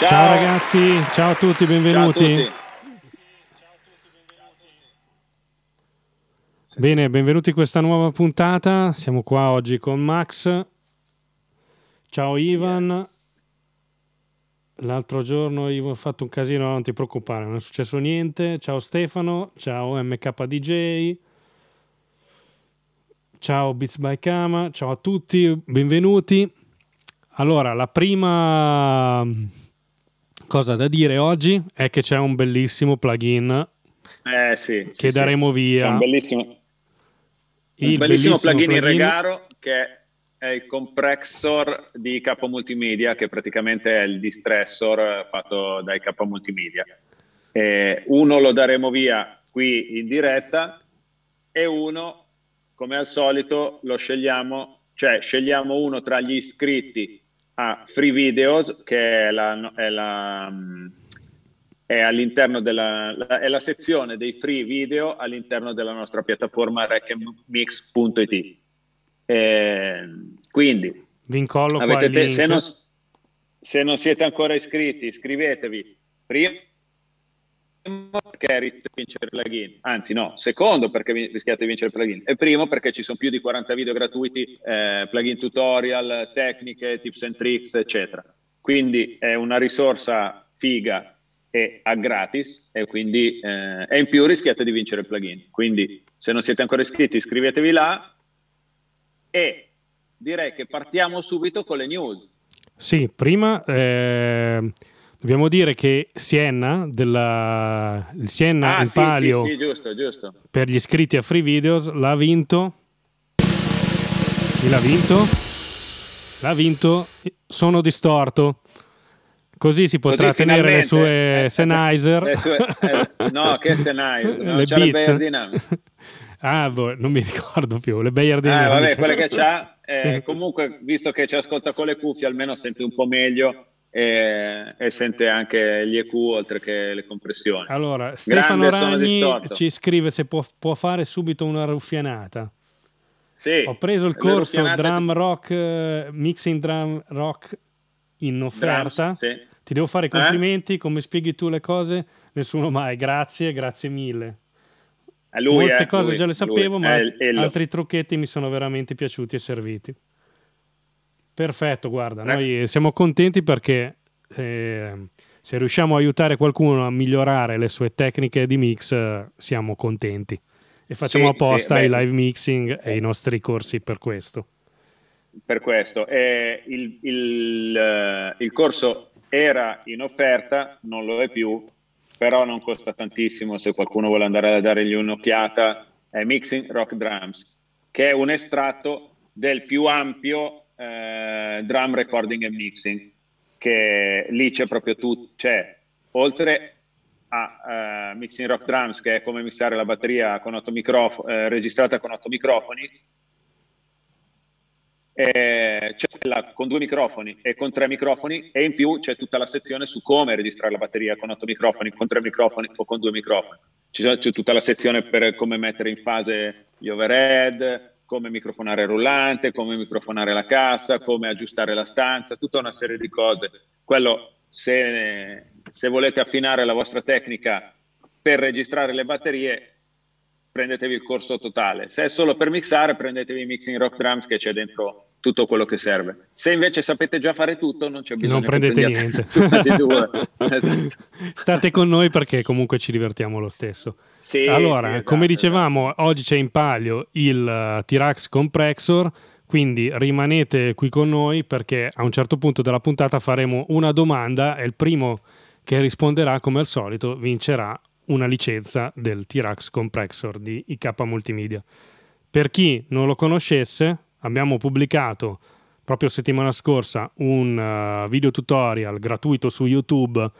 Ciao, ciao ragazzi, ciao a tutti, benvenuti. Ciao a tutti. Bene, benvenuti in questa nuova puntata. Siamo qua oggi con Max. Ciao Ivan. Yes. L'altro giorno io ho fatto un casino, non ti preoccupare, non è successo niente. Ciao Stefano, ciao MKDJ. Ciao Beats by Kama, ciao a tutti, benvenuti. Allora, la prima cosa da dire oggi è che c'è un bellissimo plugin eh, sì, che sì, daremo sì. via. Un bellissimo, un bellissimo, bellissimo plugin, plugin, in regalo che è il compressor di K Multimedia, che praticamente è il distressor fatto dai K Multimedia. E uno lo daremo via qui in diretta e uno, come al solito, lo scegliamo, cioè scegliamo uno tra gli iscritti a Free Videos, che è, la, è, la, è all'interno della è la sezione dei free video all'interno della nostra piattaforma recmix.it. Ehm, quindi, vi incollo avete, se, non, se non siete ancora iscritti, iscrivetevi prima perché rischiate di vincere il plugin, anzi no, secondo perché rischiate di vincere il plugin e primo perché ci sono più di 40 video gratuiti, eh, plugin tutorial, tecniche, tips and tricks, eccetera. Quindi è una risorsa figa e a gratis e quindi eh, e in più rischiate di vincere il plugin. Quindi se non siete ancora iscritti iscrivetevi là e direi che partiamo subito con le news. Sì, prima... Eh Dobbiamo dire che Sienna, della, il Sienna ah, in sì, palio sì, sì, giusto, giusto. per gli iscritti a Free Videos, l'ha vinto. Chi l'ha vinto? L'ha vinto Sono Distorto. Così si potrà Così, tenere le sue eh, Sennheiser. Le sue, eh, no, che Sennheiser? No, le Beats. Le ah, boh, non mi ricordo più. Le Bayer Dynamics. Ah, vabbè, quelle che c'ha. Eh, comunque, visto che ci ascolta con le cuffie, almeno sente un po' meglio e, e, sente anche gli EQ oltre che le compressioni. Allora, Stefano Grande, Ragni ci scrive se può, può, fare subito una ruffianata. Sì, Ho preso il corso Drum Rock, eh, Mixing Drum Rock in offerta. Drums, sì. Ti devo fare i eh? complimenti, eh? come spieghi tu le cose? Nessuno mai, grazie, grazie mille. Lui, Molte eh, cose lui, già le sapevo, lui, ma eh, altri trucchetti mi sono veramente piaciuti e serviti. Perfetto, guarda, noi siamo contenti perché eh, se riusciamo a aiutare qualcuno a migliorare le sue tecniche di mix, siamo contenti. E facciamo sì, apposta sì, i live mixing e i nostri corsi per questo. Per questo. Eh, il, il, eh, il, corso era in offerta, non lo è più, però non costa tantissimo se qualcuno vuole andare a dargli un'occhiata. È Mixing Rock Drums, che è un estratto del più ampio eh, drum recording e mixing, che lì c'è proprio tutto, c'è cioè, oltre a uh, mixing rock drums, che è come mixare la batteria con microfo- eh, registrata con otto microfoni, eh, c'è quella con due microfoni e con tre microfoni e in più c'è tutta la sezione su come registrare la batteria con otto microfoni, con tre microfoni o con due microfoni. C'è, c'è tutta la sezione per come mettere in fase gli overhead, come microfonare il rullante, come microfonare la cassa, come aggiustare la stanza, tutta una serie di cose. Quello, se, se volete affinare la vostra tecnica per registrare le batterie, prendetevi il corso totale. Se è solo per mixare, prendetevi i Mixing Rock Drums che c'è dentro tutto quello che serve. Se invece sapete già fare tutto, non c'è bisogno di... non prendete niente. Esatto. State con noi perché comunque ci divertiamo lo stesso. Sì, allora, sì, esatto, come dicevamo, esatto. oggi c'è in palio il eh, T-Rax Compressor. Quindi rimanete qui con noi perché a un certo punto della puntata faremo una domanda e il primo che risponderà, come al solito, vincerà una licenza del T-Rax Compressor di IK Multimedia. Per chi non lo conoscesse, abbiamo pubblicato proprio settimana scorsa un uh, video tutorial gratuito su YouTube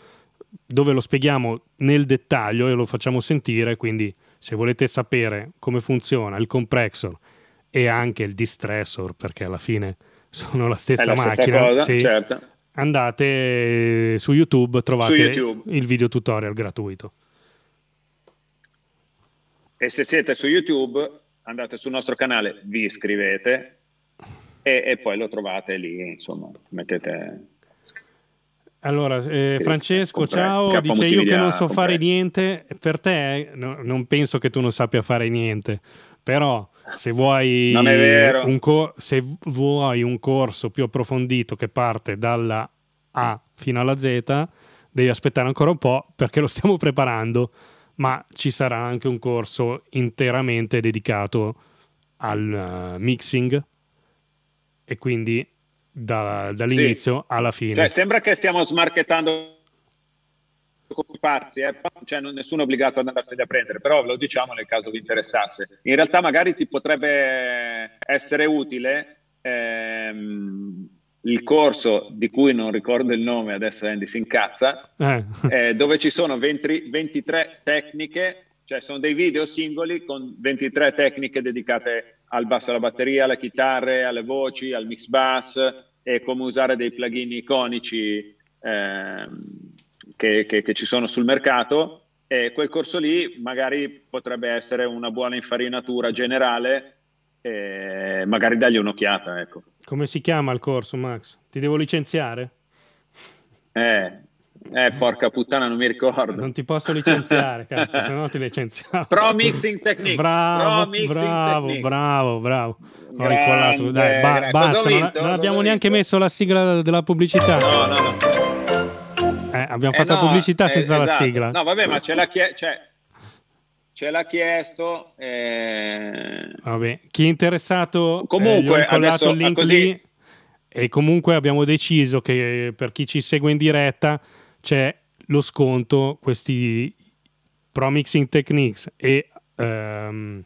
dove lo spieghiamo nel dettaglio e lo facciamo sentire, quindi se volete sapere come funziona il compressor e anche il distressor, perché alla fine sono la stessa, la stessa macchina, cosa, sì, certo. andate su YouTube, trovate su YouTube. il video tutorial gratuito. E se siete su YouTube andate sul nostro canale, vi iscrivete e, e poi lo trovate lì, insomma, mettete... Allora, eh, Francesco, ciao, dice io che non so Comprè. fare niente, per te eh, no, non penso che tu non sappia fare niente, però se vuoi, un se vuoi un corso più approfondito che parte dalla A fino alla Z, devi aspettare ancora un po' perché lo stiamo preparando ma ci sarà anche un corso interamente dedicato al uh, mixing e quindi da, dall'inizio sì. alla fine. Cioè, sembra che stiamo smarchettando occuparsi, eh? cioè, non, nessuno è obbligato ad andarsene a prendere, però lo diciamo nel caso vi interessasse. In realtà magari ti potrebbe essere utile ehm, il corso di cui non ricordo il nome, adesso Andy si incazza, eh. Eh, dove ci sono 20, 23 tecniche, cioè sono dei video singoli con 23 tecniche dedicate al basso, alla batteria, alle chitarre, alle voci, al mix bass e come usare dei plugin iconici eh, che, che, che, ci sono sul mercato. E quel corso lì magari potrebbe essere una buona infarinatura generale, eh, magari dagli un'occhiata. Ecco. Come si chiama il corso, Max? Ti devo licenziare? Eh, eh, porca puttana, non mi ricordo. Non ti posso licenziare, cazzo, se no ti licenziamo. Pro Mixing Technique. Bravo, bravo, bravo, bravo, bravo. Ho incollato. Dai, ba- basta, non, non, abbiamo neanche messo la sigla della pubblicità. No, no, no. Eh, abbiamo eh, fatto eh no, la pubblicità senza esatto. la sigla. No, vabbè, ma ce la chiedo, cioè, ce l'ha chiesto. Eh... Vabbè, chi è interessato, eh, comunque, eh, adesso, il link ah, così... lì. E comunque abbiamo deciso che eh, per chi ci segue in diretta c'è lo sconto, questi Pro Mixing Techniques e ehm,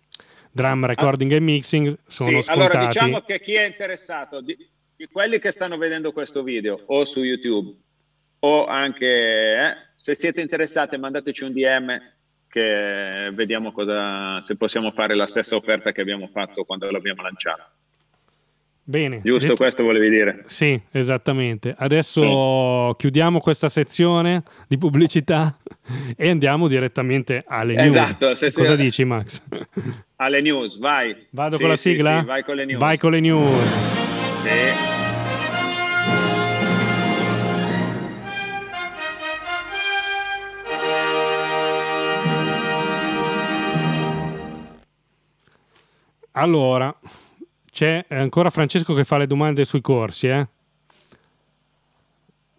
Drum ah. Recording ah, e Mixing sono sì, scontati. Allora diciamo che chi è interessato, di, di, quelli che stanno vedendo questo video o su YouTube o anche, eh, se siete interessati mandateci un DM che vediamo cosa, se possiamo fare la stessa offerta che abbiamo fatto quando l'abbiamo lanciata. Bene. Giusto, detto... questo volevi dire. Sì, esattamente. Adesso sì. chiudiamo questa sezione di pubblicità e andiamo direttamente alle news. Esatto, cosa dici Max? Alle news, vai. Vado sì, con la sigla? vai con le news. Vai con le news. Sì. Allora, c'è ancora Francesco che fa le domande sui corsi, eh?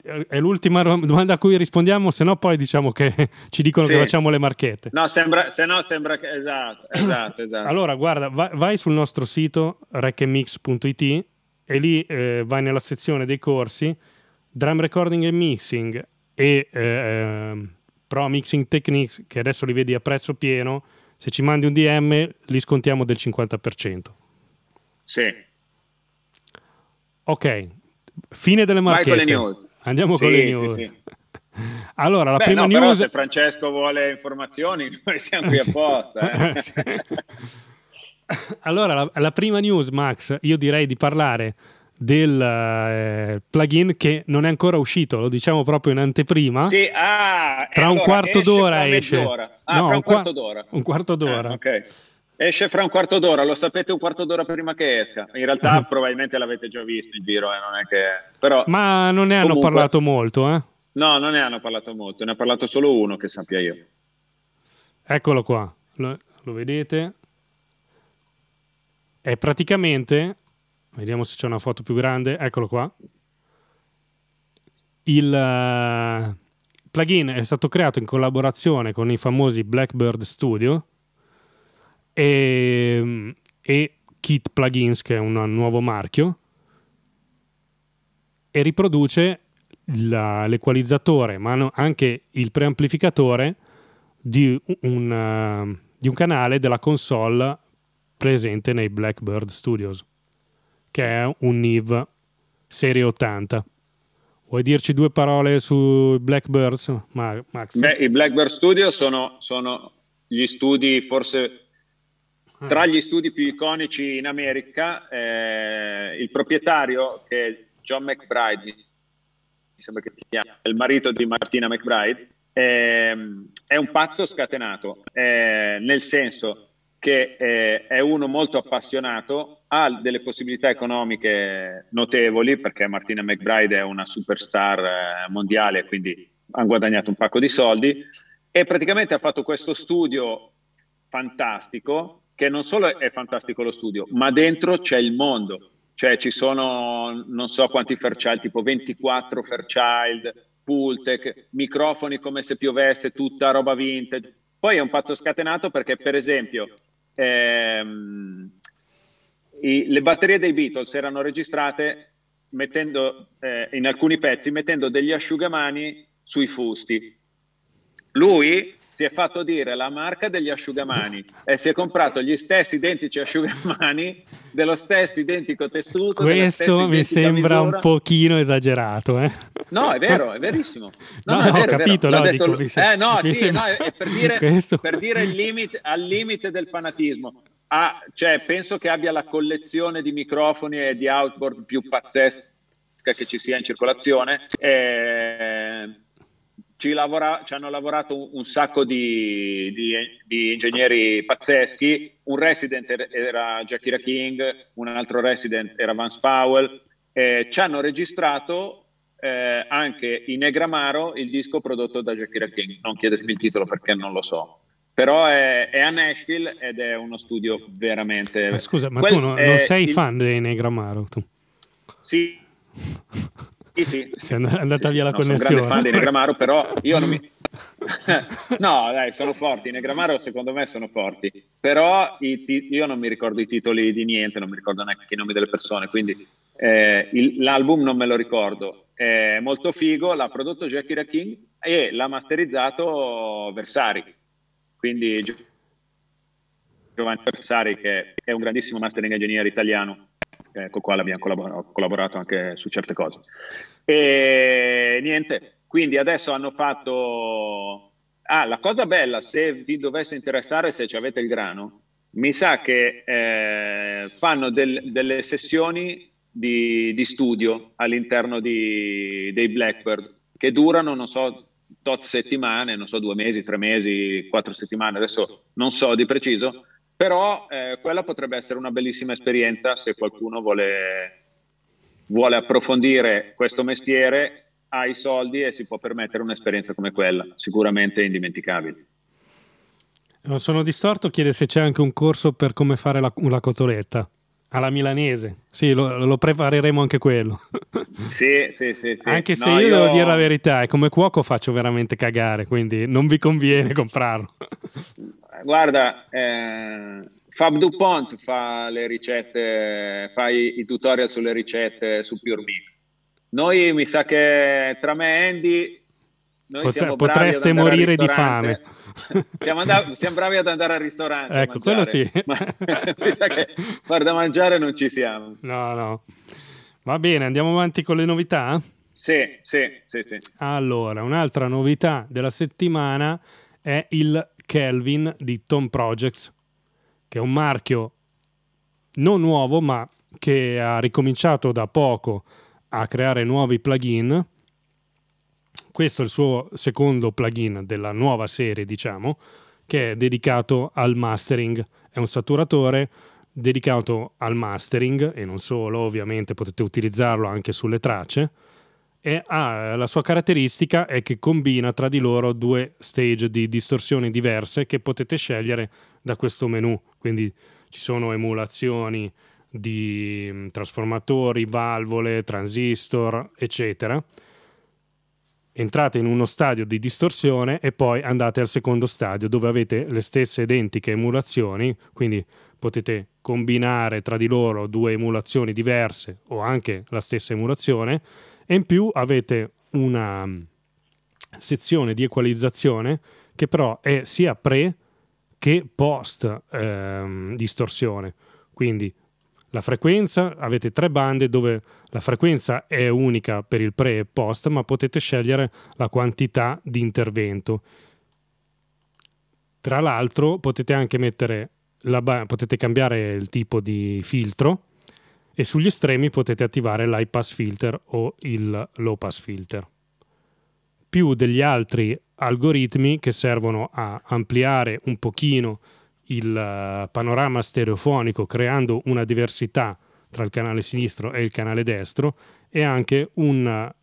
È l'ultima domanda a cui rispondiamo, se no poi diciamo che ci dicono sì. che facciamo le marchette. No, sembra, se no sembra che... Esatto, esatto, esatto. allora, guarda, vai, vai, sul nostro sito recemix.it e lì eh, vai nella sezione dei corsi, drum recording e mixing e eh, ehm, pro mixing techniques, che adesso li vedi a prezzo pieno, se ci mandi un DM li scontiamo del 50%. Sì. Ok, fine delle marchette. Con le news. Andiamo sì, con le news. Sì, sì. Allora, la Beh, prima no, news... Però se Francesco vuole informazioni, noi siamo qui apposta. Eh. allora, la, la prima news, Max, io direi di parlare del eh, plugin che non è ancora uscito, lo diciamo proprio in anteprima. Sì, ah, tra allora, un quarto d'ora esce. esce. Ah, no, un, quarto d'ora. Un quarto d'ora. Ah, ok. Esce fra un quarto d'ora, lo sapete un quarto d'ora prima che esca. In realtà probabilmente l'avete già visto in giro, eh, non è che... Però, Ma non ne hanno comunque... parlato molto, eh? No, non ne hanno parlato molto, ne ha parlato solo uno che sappia io. Eccolo qua, lo, lo vedete? È praticamente Vediamo se c'è una foto più grande. Eccolo qua. Il eh, plugin è stato creato in collaborazione con i famosi Blackbird Studio e, e Kit Plugins, che è un nuovo marchio, e riproduce la, l'equalizzatore, ma anche il preamplificatore di un, eh, di un canale della console presente nei Blackbird Studios che è un NIV serie 80. Vuoi dirci due parole su Blackbirds, Max? Beh, i Blackbird Studio sono, sono gli studi forse ah. tra gli studi più iconici in America, eh, il proprietario che è John McBride, mi sembra che chiami, è il marito di Martina McBride, eh, è un pazzo scatenato, eh, nel senso che eh, è uno molto appassionato ha delle possibilità economiche notevoli perché Martina McBride è una superstar eh, mondiale, quindi ha guadagnato un pacco di soldi e praticamente ha fatto questo studio fantastico, che non solo è fantastico lo studio, ma dentro c'è il mondo, cioè ci sono non so quanti Fairchild, tipo 24 Fairchild, Pultec, microfoni come se piovesse, tutta roba vintage. Poi è un pazzo scatenato perché per esempio... Ehm, i, le batterie dei Beatles erano registrate mettendo, eh, in alcuni pezzi mettendo degli asciugamani sui fusti. Lui si è fatto dire la marca degli asciugamani e si è comprato gli stessi identici asciugamani dello stesso identico tessuto. Questo mi sembra misura. un pochino esagerato. Eh? No, è vero, è verissimo. No, no, no vero, ho capito, logico. detto, dico, eh, no, mi sì, sembra... no, è per dire, per dire limite, al limite del fanatismo ha, cioè, penso che abbia la collezione di microfoni e di outboard più pazzesca che ci sia in circolazione. Eh, ci, lavora, ci, hanno lavorato un, un sacco di, di, di, ingegneri pazzeschi. Un resident er, era Jackie King, un altro resident era Vance Powell. Eh, ci hanno registrato eh, anche in Egramaro il disco prodotto da Jackie King. Non chiedetemi il titolo perché non lo so. Però è, è, a Nashville ed è uno studio veramente... Ma scusa, ma Quel, tu no, non sei il... fan dei Negramaro? Tu? Sì. sì, sì. Si è andata sì, via la no, connessione. Sono un grande fan dei Negramaro, però io non mi... no, dai, sono forti. I Negramaro secondo me sono forti, però ti... io non mi ricordo i titoli di niente, non mi ricordo neanche i nomi delle persone, quindi eh, il, l'album non me lo ricordo. È molto figo, l'ha prodotto Jackie Racking e l'ha masterizzato Versari quindi Giovanni Versari, che è un grandissimo mastering engineer italiano, eh, con il quale abbiamo collaborato, collaborato anche su certe cose. E niente, quindi adesso hanno fatto... Ah, la cosa bella, se vi dovesse interessare, se ci avete il grano, mi sa che eh, fanno del, delle sessioni di, di studio all'interno di, dei Blackbird che durano, non so, tot settimane, non so, due mesi, tre mesi, quattro settimane, adesso non so di preciso, però eh, quella potrebbe essere una bellissima esperienza se qualcuno vuole, vuole approfondire questo mestiere, ha i soldi e si può permettere un'esperienza come quella, sicuramente indimenticabile. Sono distorto, chiede se c'è anche un corso per come fare la, la cotoletta alla milanese. Sì, lo, lo, prepareremo anche quello. Sì, sì, sì. sì. Anche se io, io, devo dire la verità, è come cuoco faccio veramente cagare, quindi non vi conviene comprarlo. Guarda, eh, Fab DuPont fa le ricette, fa i, i tutorial sulle ricette su Pure Mix. Noi mi sa che tra me e Andy Potre, potreste morire di fame. Siamo, andati, siamo, bravi ad andare al ristorante. Ecco, quello sì. Ma che far da mangiare non ci siamo. No, no. Va bene, andiamo avanti con le novità? Sì, sì, sì. sì. Allora, un'altra novità della settimana è il Kelvin di Tom Projects, che è un marchio non nuovo, ma che ha ricominciato da poco a creare nuovi plugin questo è il suo secondo plugin della nuova serie, diciamo, che è dedicato al mastering. È un saturatore dedicato al mastering e non solo, ovviamente potete utilizzarlo anche sulle tracce. E ha, la sua caratteristica è che combina tra di loro due stage di distorsioni diverse che potete scegliere da questo menu. Quindi ci sono emulazioni di mm, trasformatori, valvole, transistor, eccetera entrate in uno stadio di distorsione e poi andate al secondo stadio dove avete le stesse identiche emulazioni, quindi potete combinare tra di loro due emulazioni diverse o anche la stessa emulazione e in più avete una mm, sezione di equalizzazione che però è sia pre che post ehm, distorsione, quindi la frequenza, avete tre bande dove la frequenza è unica per il pre e post, ma potete scegliere la quantità di intervento. Tra l'altro potete anche mettere la potete cambiare il tipo di filtro e sugli estremi potete attivare l'high pass filter o il low pass filter. Più degli altri algoritmi che servono a ampliare un pochino il eh, panorama stereofonico creando una diversità tra il canale sinistro e il canale destro e anche un eh,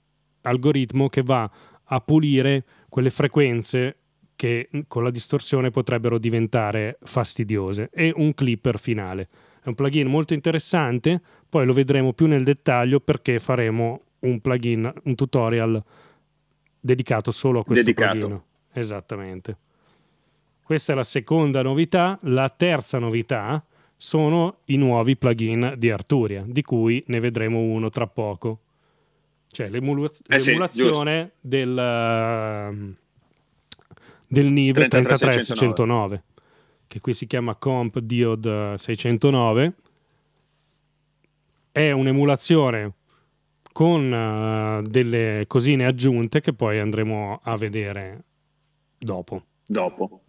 algoritmo che va a pulire quelle frequenze che con la distorsione potrebbero diventare fastidiose e un clipper finale. È un plugin molto interessante, poi lo vedremo più nel dettaglio perché faremo un plugin, un tutorial dedicato solo a questo dedicato. plugin. Esattamente. Questa è la seconda novità. La terza novità sono i nuovi plugin di Arturia, di cui ne vedremo uno tra poco. Cioè l'emulaz- eh sì, l'emulazione del, ehm, del NIV 33609, che qui si chiama Comp Diode 609. È un'emulazione con uh, delle cosine aggiunte che poi andremo a vedere dopo. Dopo.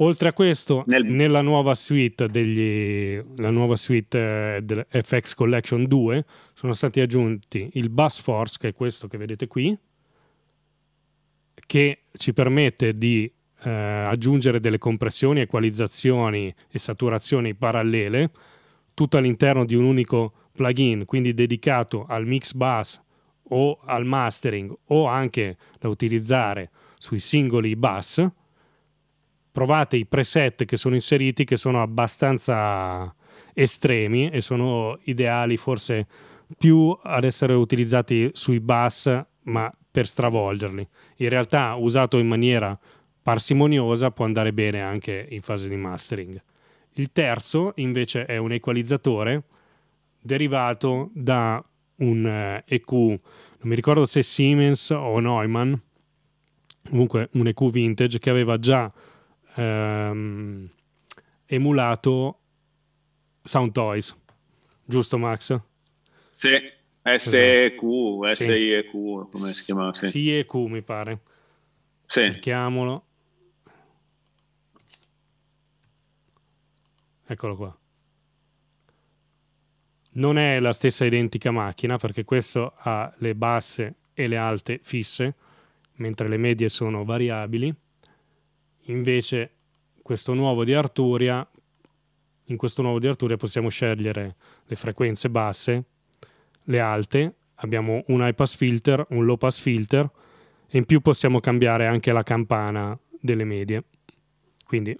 Oltre a questo, Nel... nella nuova suite, degli, nuova suite eh, dell'FX Collection 2 sono stati aggiunti il Bass Force, che è questo che vedete qui, che ci permette di eh, aggiungere delle compressioni, equalizzazioni e saturazioni parallele, tutto all'interno di un unico plugin, quindi dedicato al mix bass o al mastering o anche da utilizzare sui singoli bass provate i preset che sono inseriti che sono abbastanza estremi e sono ideali forse più ad essere utilizzati sui bus ma per stravolgerli. In realtà usato in maniera parsimoniosa può andare bene anche in fase di mastering. Il terzo invece è un equalizzatore derivato da un EQ, eh, non mi ricordo se Siemens o Neumann, comunque un EQ vintage che aveva già ehm, emulato Sound Toys, giusto Max? Sì, SEQ, SIEQ, esatto. come si chiama? Sì. SIEQ mi pare. Sì. Cerchiamolo. Eccolo qua. Non è la stessa identica macchina perché questo ha le basse e le alte fisse, mentre le medie sono variabili. Invece questo nuovo di Arturia, in questo nuovo di Arturia possiamo scegliere le frequenze basse, le alte, abbiamo un high pass filter, un low pass filter e in più possiamo cambiare anche la campana delle medie. Quindi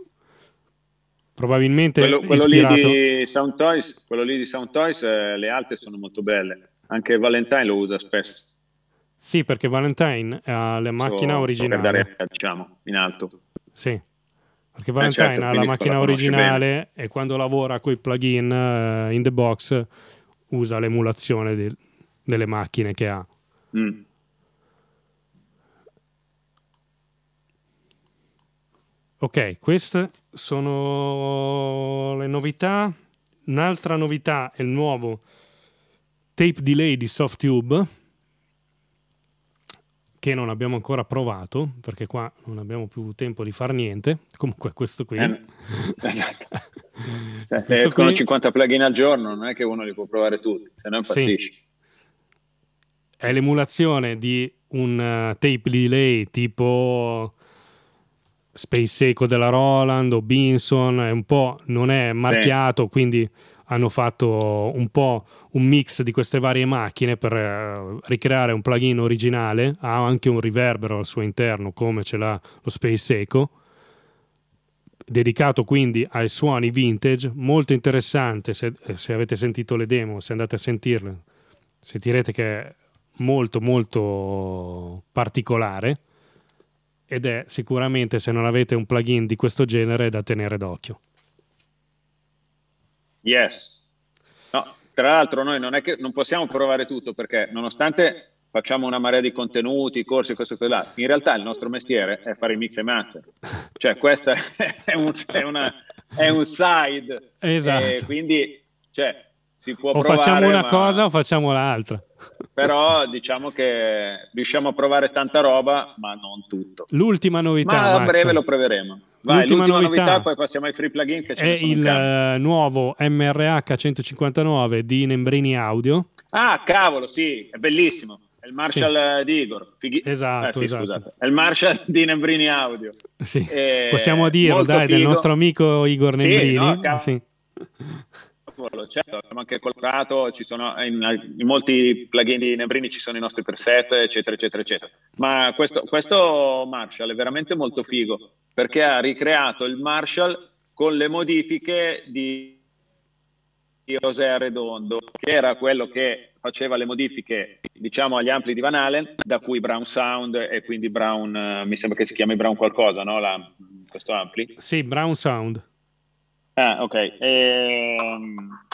probabilmente quello, quello ispirato... lì di Sound Toys, quello lì di Sound Toys, eh, le alte sono molto belle. Anche Valentine lo usa spesso. Sì, perché Valentine ha la macchina so, originale. Per dare, diciamo, in alto. Sì. Perché Valentine eh certo, ha la macchina originale bene. e quando lavora con i plugin uh, in the box usa l'emulazione di, delle macchine che ha. Mm. Ok, queste sono le novità. Un'altra novità è il nuovo tape delay di SoftTube che non abbiamo ancora provato, perché qua non abbiamo più tempo di fare niente. Comunque, questo qui. Eh, esatto. cioè, se escono qui... 50 plugin al giorno, non è che uno li può provare tutti, se no impazzisci. Sì. È l'emulazione di un uh, tape delay tipo Space Echo della Roland o Binson, è un po' non è marchiato, sì. quindi hanno fatto un po' un mix di queste varie macchine per eh, ricreare un plugin originale, ha anche un riverbero al suo interno come ce l'ha lo Space Echo, dedicato quindi ai suoni vintage, molto interessante se, eh, se avete sentito le demo, se andate a sentirle, sentirete che è molto molto particolare ed è sicuramente se non avete un plugin di questo genere da tenere d'occhio. Yes. No, tra l'altro noi non, è che, non possiamo provare tutto perché nonostante facciamo una marea di contenuti, corsi, questo e quello, in realtà il nostro mestiere è fare i mix e master. Cioè questo è un, è è un side. Esatto. E quindi cioè, si può o provare, facciamo una ma... cosa o facciamo l'altra. Però diciamo che riusciamo a provare tanta roba, ma non tutto. L'ultima novità. Ma a Max. breve lo proveremo. Vai, l'ultima, l'ultima novità, novità, poi passiamo ai free plugin che c'è. È il cani. Eh, nuovo MRH159 di Nembrini Audio. Ah, cavolo, sì, è bellissimo. È il Marshall sì. Eh, di Igor. Fighi... Esatto, eh, sì, esatto. Scusate. È il Marshall di Nembrini Audio. Sì. E... Eh, Possiamo dirlo, dai, figo. del nostro amico Igor Nembrini. Sì, no, sì solo, certo, abbiamo anche colorato, ci sono, eh, in, in, molti plugin di Nebrini ci sono i nostri preset, eccetera, eccetera, eccetera. Ma questo, questo Marshall è veramente molto figo, perché ha ricreato il Marshall con le modifiche di José Redondo, che era quello che faceva le modifiche diciamo agli ampli di Van Halen, da cui Brown Sound e quindi Brown, eh, mi sembra che si chiami Brown qualcosa, no? La, questo ampli? Sì, Brown Sound. Ah, ok. Ehm,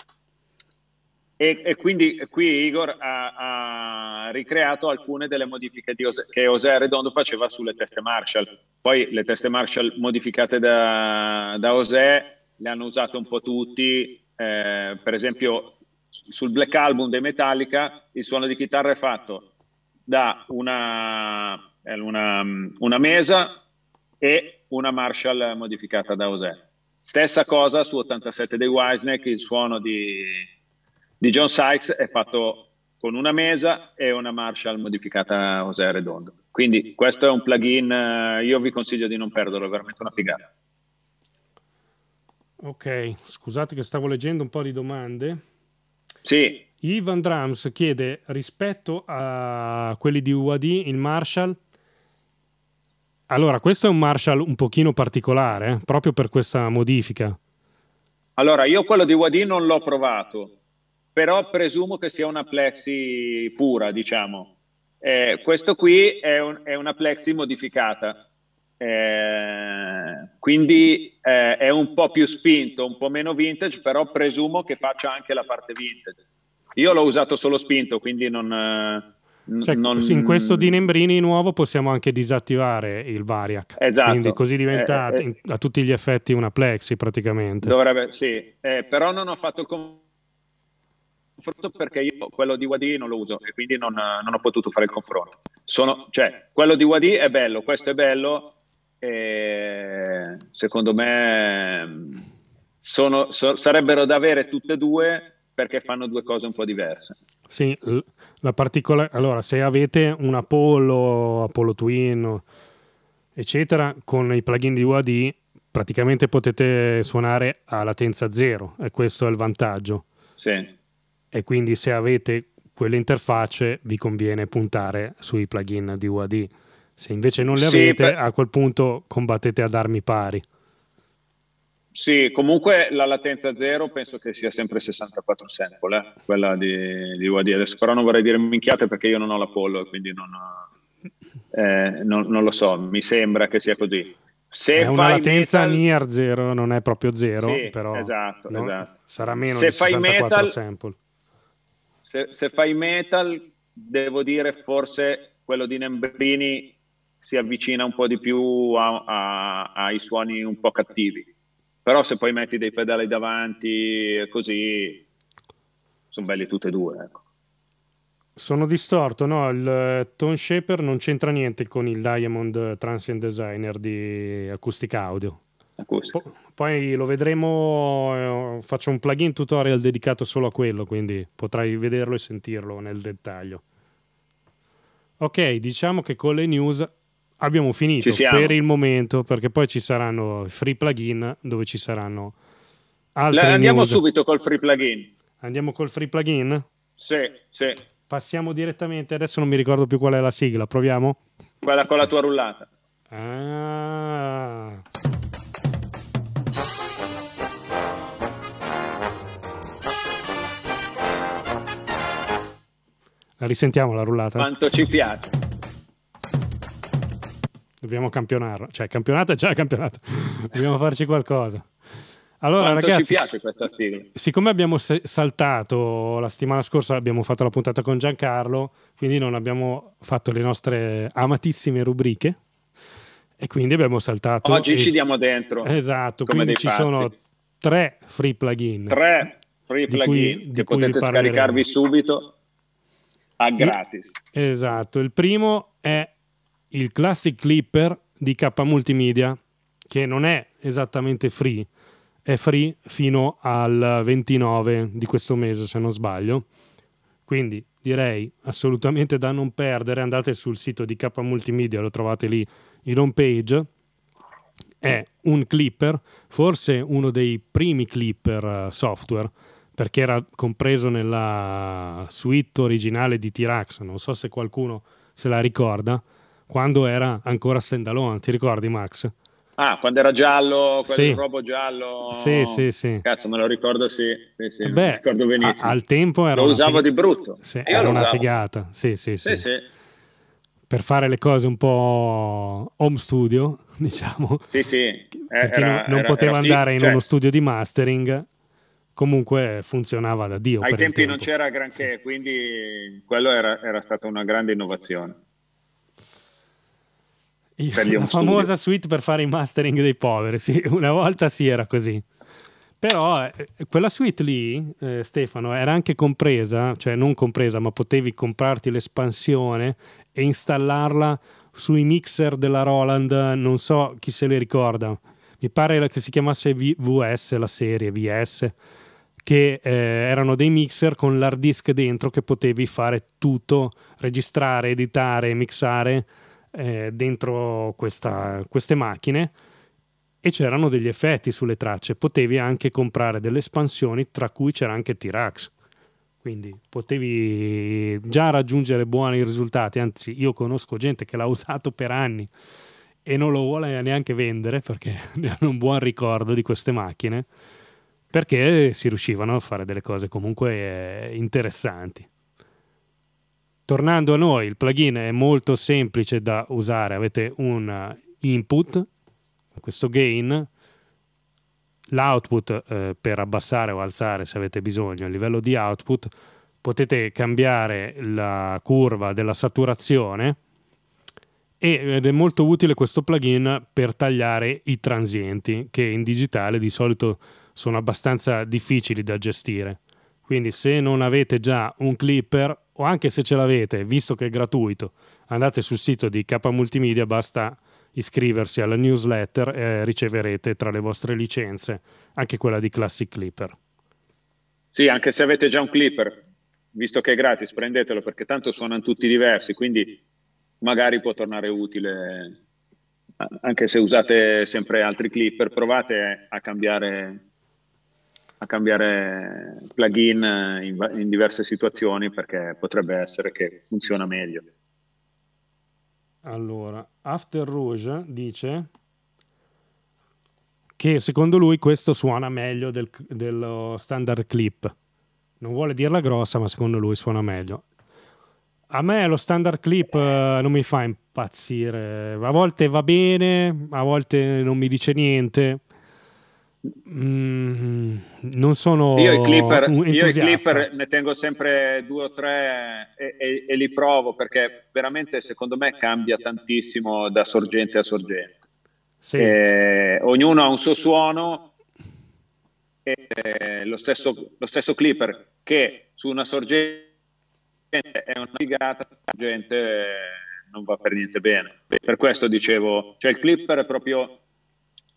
e, e quindi qui Igor ha, ha, ricreato alcune delle modifiche Ose, che Osea Redondo faceva sulle teste Marshall. Poi le teste Marshall modificate da, da Osea le hanno usate un po' tutti. Eh, per esempio, sul Black Album dei Metallica, il suono di chitarra è fatto da una, eh, una, una mesa e una Marshall modificata da Osea Stessa cosa su 87 dei Wisneck, il suono di, di John Sykes è fatto con una mesa e una Marshall modificata a José Redondo. Quindi questo è un plugin, eh, io vi consiglio di non perderlo, è veramente una figata. Ok, scusate che stavo leggendo un po' di domande. Sì. Ivan Drums chiede, rispetto a quelli di UAD, il Marshall allora, questo è un Marshall un pochino particolare, eh? proprio per questa modifica. Allora, io quello di Wadin non l'ho provato, però presumo che sia una plexi pura, diciamo. Eh, questo qui è, un, è, una plexi modificata, eh, quindi eh, è un po' più spinto, un po' meno vintage, però presumo che faccia anche la parte vintage. Io l'ho usato solo spinto, quindi non eh, cioè, non... In questo di Nembrini nuovo possiamo anche disattivare il Variac. Esatto. Quindi così diventa eh, eh, a tutti gli effetti una plexi praticamente. Dovrebbe, sì. Eh, però non ho fatto il confronto perché io quello di Wadi non lo uso e quindi non, non ho potuto fare il confronto. Sono, cioè, quello di Wadi è bello, questo è bello. E secondo me mm, sono, so, sarebbero da avere tutte e due perché fanno due cose un po' diverse. Sì, la particolare... Allora, se avete un Apollo, Apollo Twin, eccetera, con i plugin di UAD praticamente potete suonare a latenza zero e questo è il vantaggio. Sì. E quindi se avete quelle interfacce vi conviene puntare sui plugin di UAD. Se invece non le sì, avete, per... a quel punto combattete ad armi pari. Sì, comunque la latenza zero penso che sia sempre 64 sample, eh? quella di, di UAD. Adesso però non vorrei dire minchiate perché io non ho l'Apollo, quindi non, eh, non, non lo so, mi sembra che sia così. Se è una latenza metal... near zero, non è proprio zero, sì, però esatto, no? esatto. sarà meno se di 64 metal, sample. Se, se fai metal, devo dire forse quello di Nembrini si avvicina un po' di più a, a, ai suoni un po' cattivi però se poi metti dei pedali davanti, così, sono belli tutti e due, ecco. Sono distorto, no? Il eh, Tone Shaper non c'entra niente con il Diamond Transient Designer di Acoustica Audio. Acoustica. poi lo vedremo, eh, faccio un plugin tutorial dedicato solo a quello, quindi potrai vederlo e sentirlo nel dettaglio. Ok, diciamo che con le news abbiamo finito per il momento perché poi ci saranno free plugin dove ci saranno altre La, andiamo news. subito col free plugin andiamo col free plugin? sì, sì passiamo direttamente adesso non mi ricordo più qual è la sigla proviamo? quella con la tua rullata ah la risentiamo la rullata quanto ci piace Dobbiamo campionarlo. cioè campionata è già campionato. dobbiamo farci qualcosa. Allora, Quanto ragazzi, ci piace questa sigla. Siccome abbiamo saltato la settimana scorsa, abbiamo fatto la puntata con Giancarlo, quindi non abbiamo fatto le nostre amatissime rubriche e quindi abbiamo saltato. Oggi e... ci diamo dentro. Esatto, quindi ci pazzi. sono tre free plugin. Tre free plugin cui, che potete scaricarvi subito a gratis. Esatto, il primo è il Classic Clipper di K Multimedia, che non è esattamente free, è free fino al 29 di questo mese, se non sbaglio. Quindi direi assolutamente da non perdere, andate sul sito di K Multimedia, lo trovate lì in home page. È un clipper, forse uno dei primi clipper eh, software, perché era compreso nella suite originale di T-Rax, non so se qualcuno se la ricorda, quando era ancora standalone, ti ricordi Max? Ah, quando era giallo, quel sì. robo giallo. Sì, sì, sì. Cazzo, me lo ricordo, sì. sì, sì Beh, ricordo benissimo. al tempo era. Lo usavo fig... di brutto. Sì, Io era una figata. Sì, sì, sì. sì, Per fare le cose un po' home studio, diciamo. Sì, sì. Eh, era, non, non era, poteva era andare figo, in cioè... uno studio di mastering. Comunque funzionava da Dio. Ai tempi non c'era granché, quindi quello era stata una grande innovazione. Io, la famosa studio. suite per fare i mastering dei poveri, sì, una volta sì era così. Però eh, quella suite lì, eh, Stefano, era anche compresa, cioè non compresa, ma potevi comprarti l'espansione e installarla sui mixer della Roland, non so chi se le ricorda. Mi pare che si chiamasse VS la serie, VS che eh, erano dei mixer con l'hard disk dentro che potevi fare tutto, registrare, editare, mixare eh, dentro questa, queste macchine e c'erano degli effetti sulle tracce. Potevi anche comprare delle espansioni, tra cui c'era anche t rex Quindi potevi già raggiungere buoni risultati. Anzi, io conosco gente che l'ha usato per anni e non lo vuole neanche vendere perché ne hanno un buon ricordo di queste macchine perché si riuscivano a fare delle cose comunque eh, interessanti. Tornando a noi, il plugin è molto semplice da usare. Avete un eh, input, questo gain, l'output eh, per abbassare o alzare se avete bisogno, il livello di output, potete cambiare la curva della saturazione ed è molto utile questo plugin per tagliare i transienti che in digitale di solito sono abbastanza difficili da gestire. Quindi se non avete già un clipper o anche se ce l'avete, visto che è gratuito, andate sul sito di K Multimedia, basta iscriversi alla newsletter e riceverete tra le vostre licenze anche quella di Classic Clipper. Sì, anche se avete già un Clipper, visto che è gratis, prendetelo perché tanto suonano tutti diversi, quindi magari può tornare utile eh, anche se usate sempre altri Clipper, provate a cambiare a cambiare plugin eh, in, in diverse situazioni perché potrebbe essere che funziona meglio. Allora, After Rouge dice che secondo lui questo suona meglio del, dello standard clip. Non vuole dirla grossa, ma secondo lui suona meglio. A me lo standard clip eh, non mi fa impazzire. A volte va bene, a volte non mi dice niente. Mm-hmm. non sono io i, Clipper, io i Clipper ne tengo sempre due o tre e, e, e, li provo perché veramente secondo me cambia tantissimo da sorgente a sorgente. Sì. E, eh, ognuno ha un suo suono e eh, lo stesso, lo stesso Clipper che su una sorgente è una figata, la gente non va per niente bene. Per questo dicevo, cioè il Clipper è proprio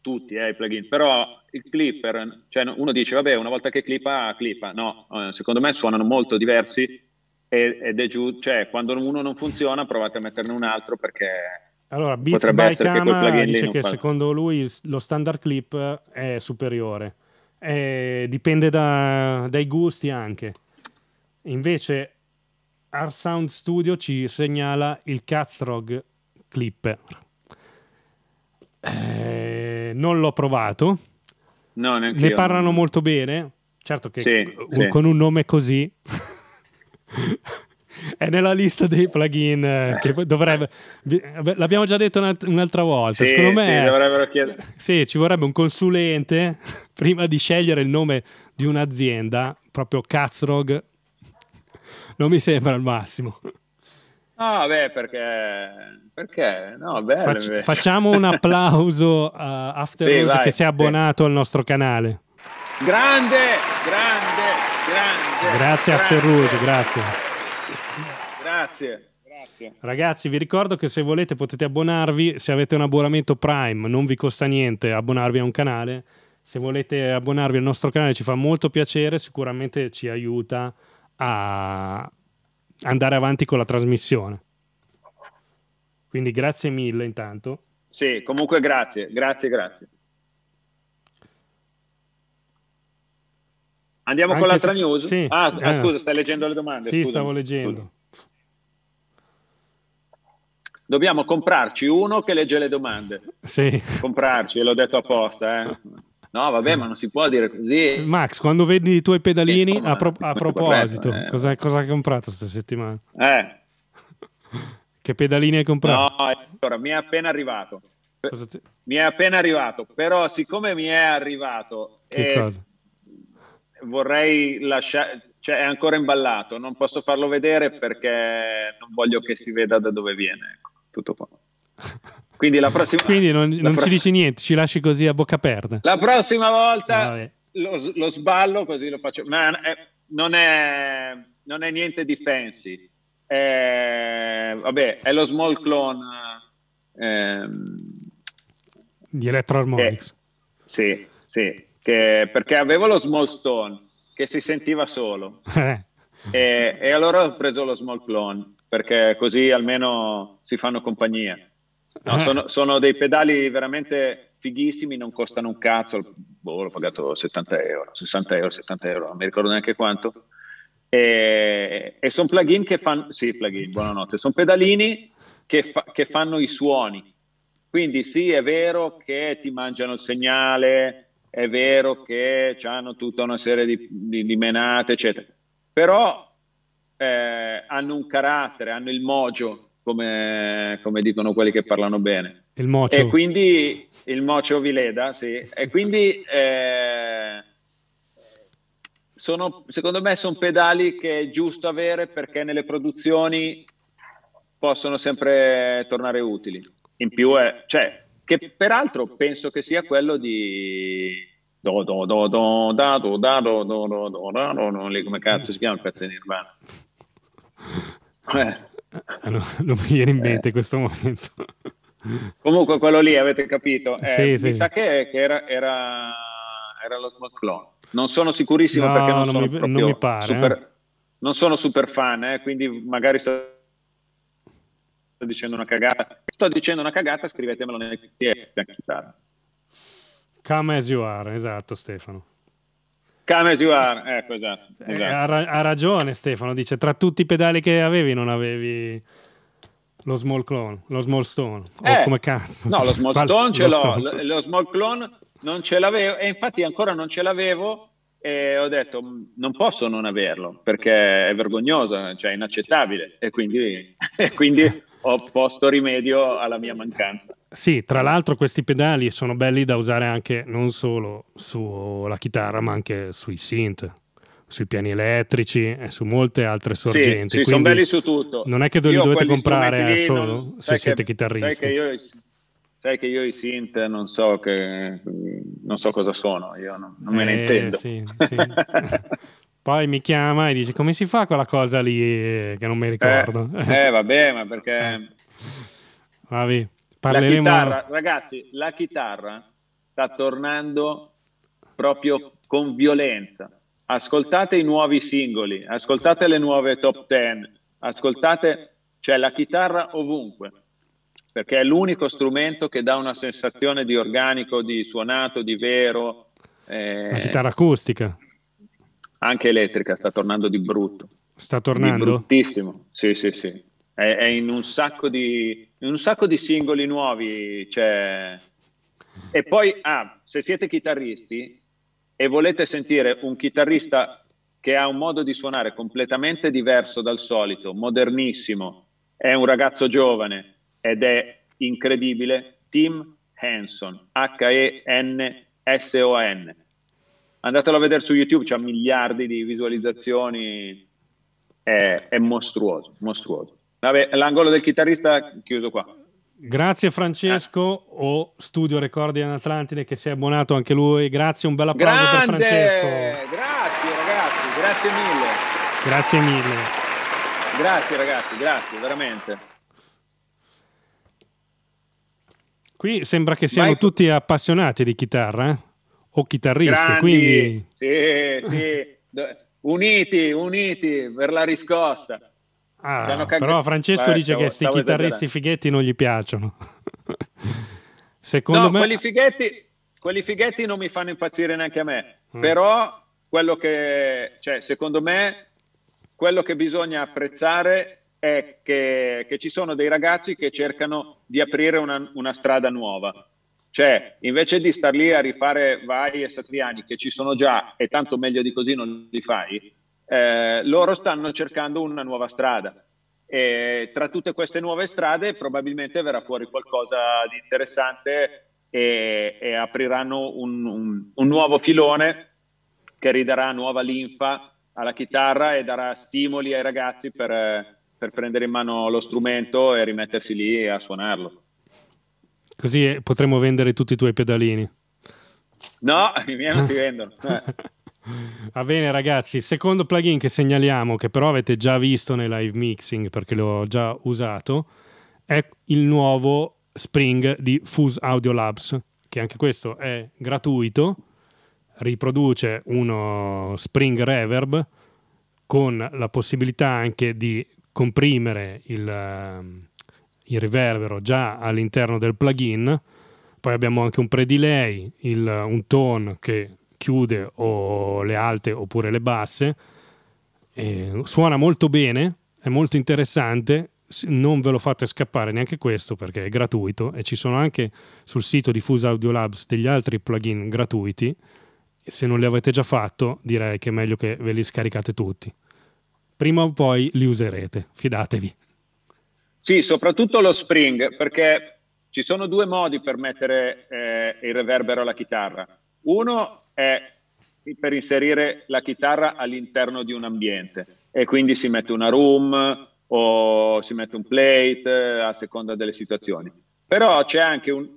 tutti eh, i plugin, però il clipper, cioè uno dice vabbè una volta che clipa, clipa, no, eh, secondo me suonano molto diversi ed è giù, cioè quando uno non funziona provate a metterne un altro perché allora, Beats Potrebbe by Kama che dice che fa... secondo lui lo standard clip è superiore, è, dipende da, dai gusti anche. Invece Art Sound Studio ci segnala il Castrog clip. Eh, non l'ho provato. No, ne parlano molto bene. Certo che sì, un, sì. con un nome così è nella lista dei plugin eh, che dovrebbe... L'abbiamo già detto un'altra volta. Sì, Secondo me sì, ci vorrebbe un consulente prima di scegliere il nome di un'azienda, proprio Cazzrog. Non mi sembra il massimo. Ah, beh, perché... perché? No, bello, Fac- facciamo un applauso a uh, After sì, vai, che si è abbonato sì. al nostro canale. Grande, grande, grande. Grazie grande. After Rouge, grazie. Grazie. Ragazzi, vi ricordo che se volete potete abbonarvi, se avete un abbonamento Prime non vi costa niente abbonarvi a un canale, se volete abbonarvi al nostro canale ci fa molto piacere, sicuramente ci aiuta a andare avanti con la trasmissione. Quindi grazie mille intanto. Sì, comunque grazie, grazie, grazie. Andiamo Anche con l'altra se... news? Sì. Ah, ah, eh. scusa, stai leggendo le domande? Sì, scusami. stavo leggendo. Dobbiamo comprarci uno che legge le domande. Sì. Comprarci, l'ho detto apposta. Eh. No, vabbè, ma non si può dire così. Max, quando vedi i tuoi pedalini, insomma, a, pro- eh. a proposito, eh. cosa, cosa, hai comprato questa settimana? Eh. che pedalini hai comprato? No, eh, allora, mi è appena arrivato. Ti... Mi è appena arrivato, però siccome mi è arrivato... Che eh, cosa? Vorrei lasciare... Cioè, è ancora imballato, non posso farlo vedere perché non voglio che si veda da dove viene. Ecco, tutto qua. Quindi la prossima Quindi non, non pross... ci dici niente, ci lasci così a bocca aperta. La prossima volta lo, lo, sballo così lo faccio. Ma eh, non è, non è niente di fancy. È, eh, vabbè, è lo small clone ehm, di Electro Harmonics. sì, sì, che, perché avevo lo small stone che si sentiva solo. Eh. e, e allora ho preso lo small clone perché così almeno si fanno compagnia. No, eh. sono, sono, dei pedali veramente fighissimi, non costano un cazzo, boh, l'ho pagato 70 euro, 60 euro, 70 euro, non mi ricordo neanche quanto. E, e sono plugin che fanno, sì, plugin, buonanotte, sono pedalini che, fa, che fanno i suoni. Quindi sì, è vero che ti mangiano il segnale, è vero che hanno tutta una serie di, di, di menate, eccetera, però eh, hanno un carattere, hanno il mojo, come, come, dicono quelli che parlano bene. Il mocio. E quindi il mocio Vileda, sì. E quindi eh, sono, secondo me sono pedali che è giusto avere perché nelle produzioni possono sempre tornare utili. In più è, cioè, che peraltro penso che sia quello di... Do, do, do, do, da, do, da, do, do, do, do, do, do, do, do, do, non, non mi viene in eh. mente eh. questo momento. Comunque quello lì, avete capito, eh, sì, mi sì. sa che, che era, era, era, lo Smooth Clone. Non sono sicurissimo no, perché non, non sono mi, non mi pare, super, eh. non sono super fan, eh, quindi magari sto dicendo una cagata. Sto dicendo una cagata, scrivetemelo nei commenti. Come as you are, esatto Stefano. Come si Giuar, eh, ecco esatto. Eh, esatto. Eh, ha, ha, ragione Stefano, dice tra tutti i pedali che avevi non avevi lo small clone, lo small stone, eh, come cazzo. No, lo small stone ce l'ho, lo, lo, small clone non ce l'avevo e infatti ancora non ce l'avevo e ho detto mm, non posso non averlo perché è vergognoso, cioè inaccettabile e quindi, e quindi ho posto rimedio alla mia mancanza. Sì, tra l'altro questi pedali sono belli da usare anche non solo sulla chitarra, ma anche sui synth, sui piani elettrici e su molte altre sorgenti. Sì, sì sono belli su tutto. Non è che li dovete comprare solo non, se siete chitarristi. Sai che, io, sai che io i synth non so, che, non so cosa sono, io non, non me ne eh, intendo. Sì, sì. Poi mi chiama e dice come si fa quella cosa lì che non mi ricordo. Eh, eh vabbè, ma perché... Vabbè, parleremo... La chitarra, ragazzi, la chitarra sta tornando proprio con violenza. Ascoltate i nuovi singoli, ascoltate le nuove top ten, ascoltate, cioè la chitarra ovunque, perché è l'unico strumento che dà una sensazione di organico, di suonato, di vero. Eh, la chitarra acustica. Anche elettrica sta tornando di brutto. Sta tornando? Di bruttissimo, sì, sì, sì. È, è in, un di, in, un sacco di, singoli nuovi. Cioè... E poi, ah, se siete chitarristi e volete sentire un chitarrista che ha un modo di suonare completamente diverso dal solito, modernissimo, è un ragazzo giovane ed è incredibile, Tim Henson, H-E-N-S-O-N andatelo a vedere su YouTube, c'ha miliardi di visualizzazioni, è, è mostruoso, mostruoso. Vabbè, l'angolo del chitarrista chiuso qua. Grazie Francesco ah. o Studio Recordi in Atlantide che si è abbonato anche lui. Grazie, un bel applauso Grande! per Francesco. Grazie ragazzi, grazie mille. Grazie mille. Grazie ragazzi, grazie veramente. Qui sembra che siano Vai. tutti appassionati di chitarra. Eh? o chitarristi. Grandi, quindi... Sì, sì, uniti, uniti per la riscossa. Ah, però Francesco Vabbè, dice stavo, che questi chitarristi fighetti non gli piacciono. Secondo no, me... Quelli fighetti, quelli fighetti non mi fanno impazzire neanche a me, mm. però quello che, cioè, secondo me, quello che bisogna apprezzare è che, che, ci sono dei ragazzi che cercano di aprire una, una strada nuova. Cioè, invece di star lì a rifare Vai e Satriani, che ci sono già e tanto meglio di così non li fai, eh, loro stanno cercando una nuova strada. E tra tutte queste nuove strade probabilmente verrà fuori qualcosa di interessante e, e apriranno un, un, un nuovo filone che ridarà nuova linfa alla chitarra e darà stimoli ai ragazzi per, per prendere in mano lo strumento e rimettersi lì a suonarlo. Così potremmo vendere tutti i tuoi pedalini. No, i miei non si vendono. Eh. Va bene ragazzi, secondo plugin che segnaliamo, che però avete già visto nei live mixing perché l'ho già usato, è il nuovo Spring di Fuse Audio Labs, che anche questo è gratuito, riproduce uno Spring Reverb con la possibilità anche di comprimere il ehm, il riverbero già all'interno del plugin, poi abbiamo anche un pre-delay, il, un tone che chiude o le alte oppure le basse, e suona molto bene, è molto interessante, non ve lo fate scappare neanche questo perché è gratuito e ci sono anche sul sito di Fuse Audio Labs degli altri plugin gratuiti, se non li avete già fatto direi che è meglio che ve li scaricate tutti prima o poi li userete, fidatevi. Sì, soprattutto lo spring, perché ci sono due modi per mettere eh, il reverbero alla chitarra. Uno è per inserire la chitarra all'interno di un ambiente e quindi si mette una room o si mette un plate a seconda delle situazioni. Però c'è anche un,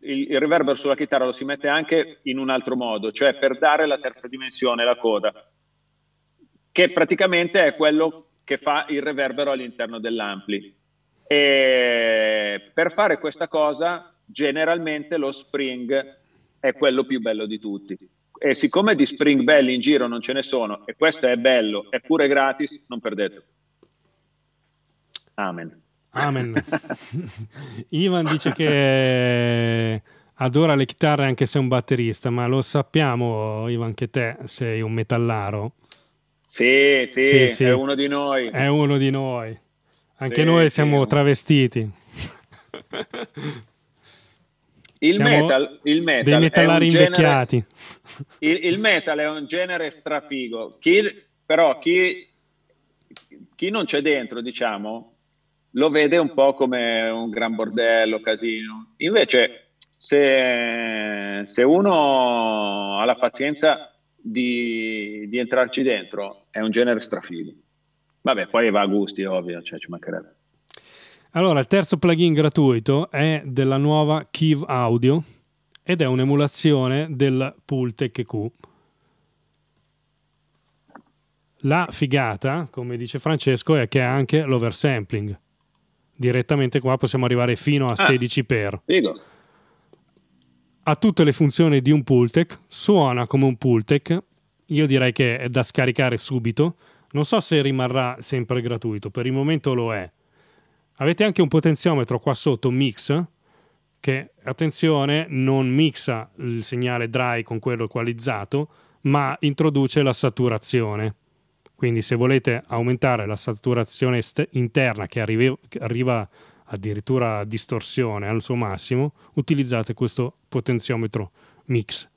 il, il reverbero sulla chitarra lo si mette anche in un altro modo, cioè per dare la terza dimensione, la coda, che praticamente è quello che fa il reverbero all'interno dell'ampli. E per fare questa cosa, generalmente lo spring è quello più bello di tutti. E siccome di spring belli in giro non ce ne sono, e questo è bello, è pure gratis, non perdete. Amen. Amen. Ivan dice che adora le chitarre anche se è un batterista, ma lo sappiamo, Ivan, che te sei un metallaro. Sì, sì, sì, sì. è uno di noi. È uno di noi. Anche sì, noi siamo sì. travestiti. Il, siamo metal, il metal, dei metallari invecchiati. il, il, metal è un genere strafigo, chi, però chi, chi non c'è dentro, diciamo, lo vede un po' come un gran bordello, casino. Invece, se, se uno ha la pazienza di, di entrarci dentro, è un genere strafigo. Vabbè, poi va a gusti, ovvio, cioè ci mancherebbe. Allora, il terzo plugin gratuito è della nuova Kiv Audio ed è un'emulazione del Pultec Q. La figata, come dice Francesco, è che ha anche l'oversampling. Direttamente qua possiamo arrivare fino a ah, 16 per. Figo. Ha tutte le funzioni di un Pultec, suona come un Pultec. Io direi che è da scaricare subito non so se rimarrà sempre gratuito, per il momento lo è. Avete anche un potenziometro qua sotto, mix, che, attenzione, non mixa il segnale dry con quello equalizzato, ma introduce la saturazione. Quindi se volete aumentare la saturazione interna che arriva addirittura a distorsione al suo massimo, utilizzate questo potenziometro mix.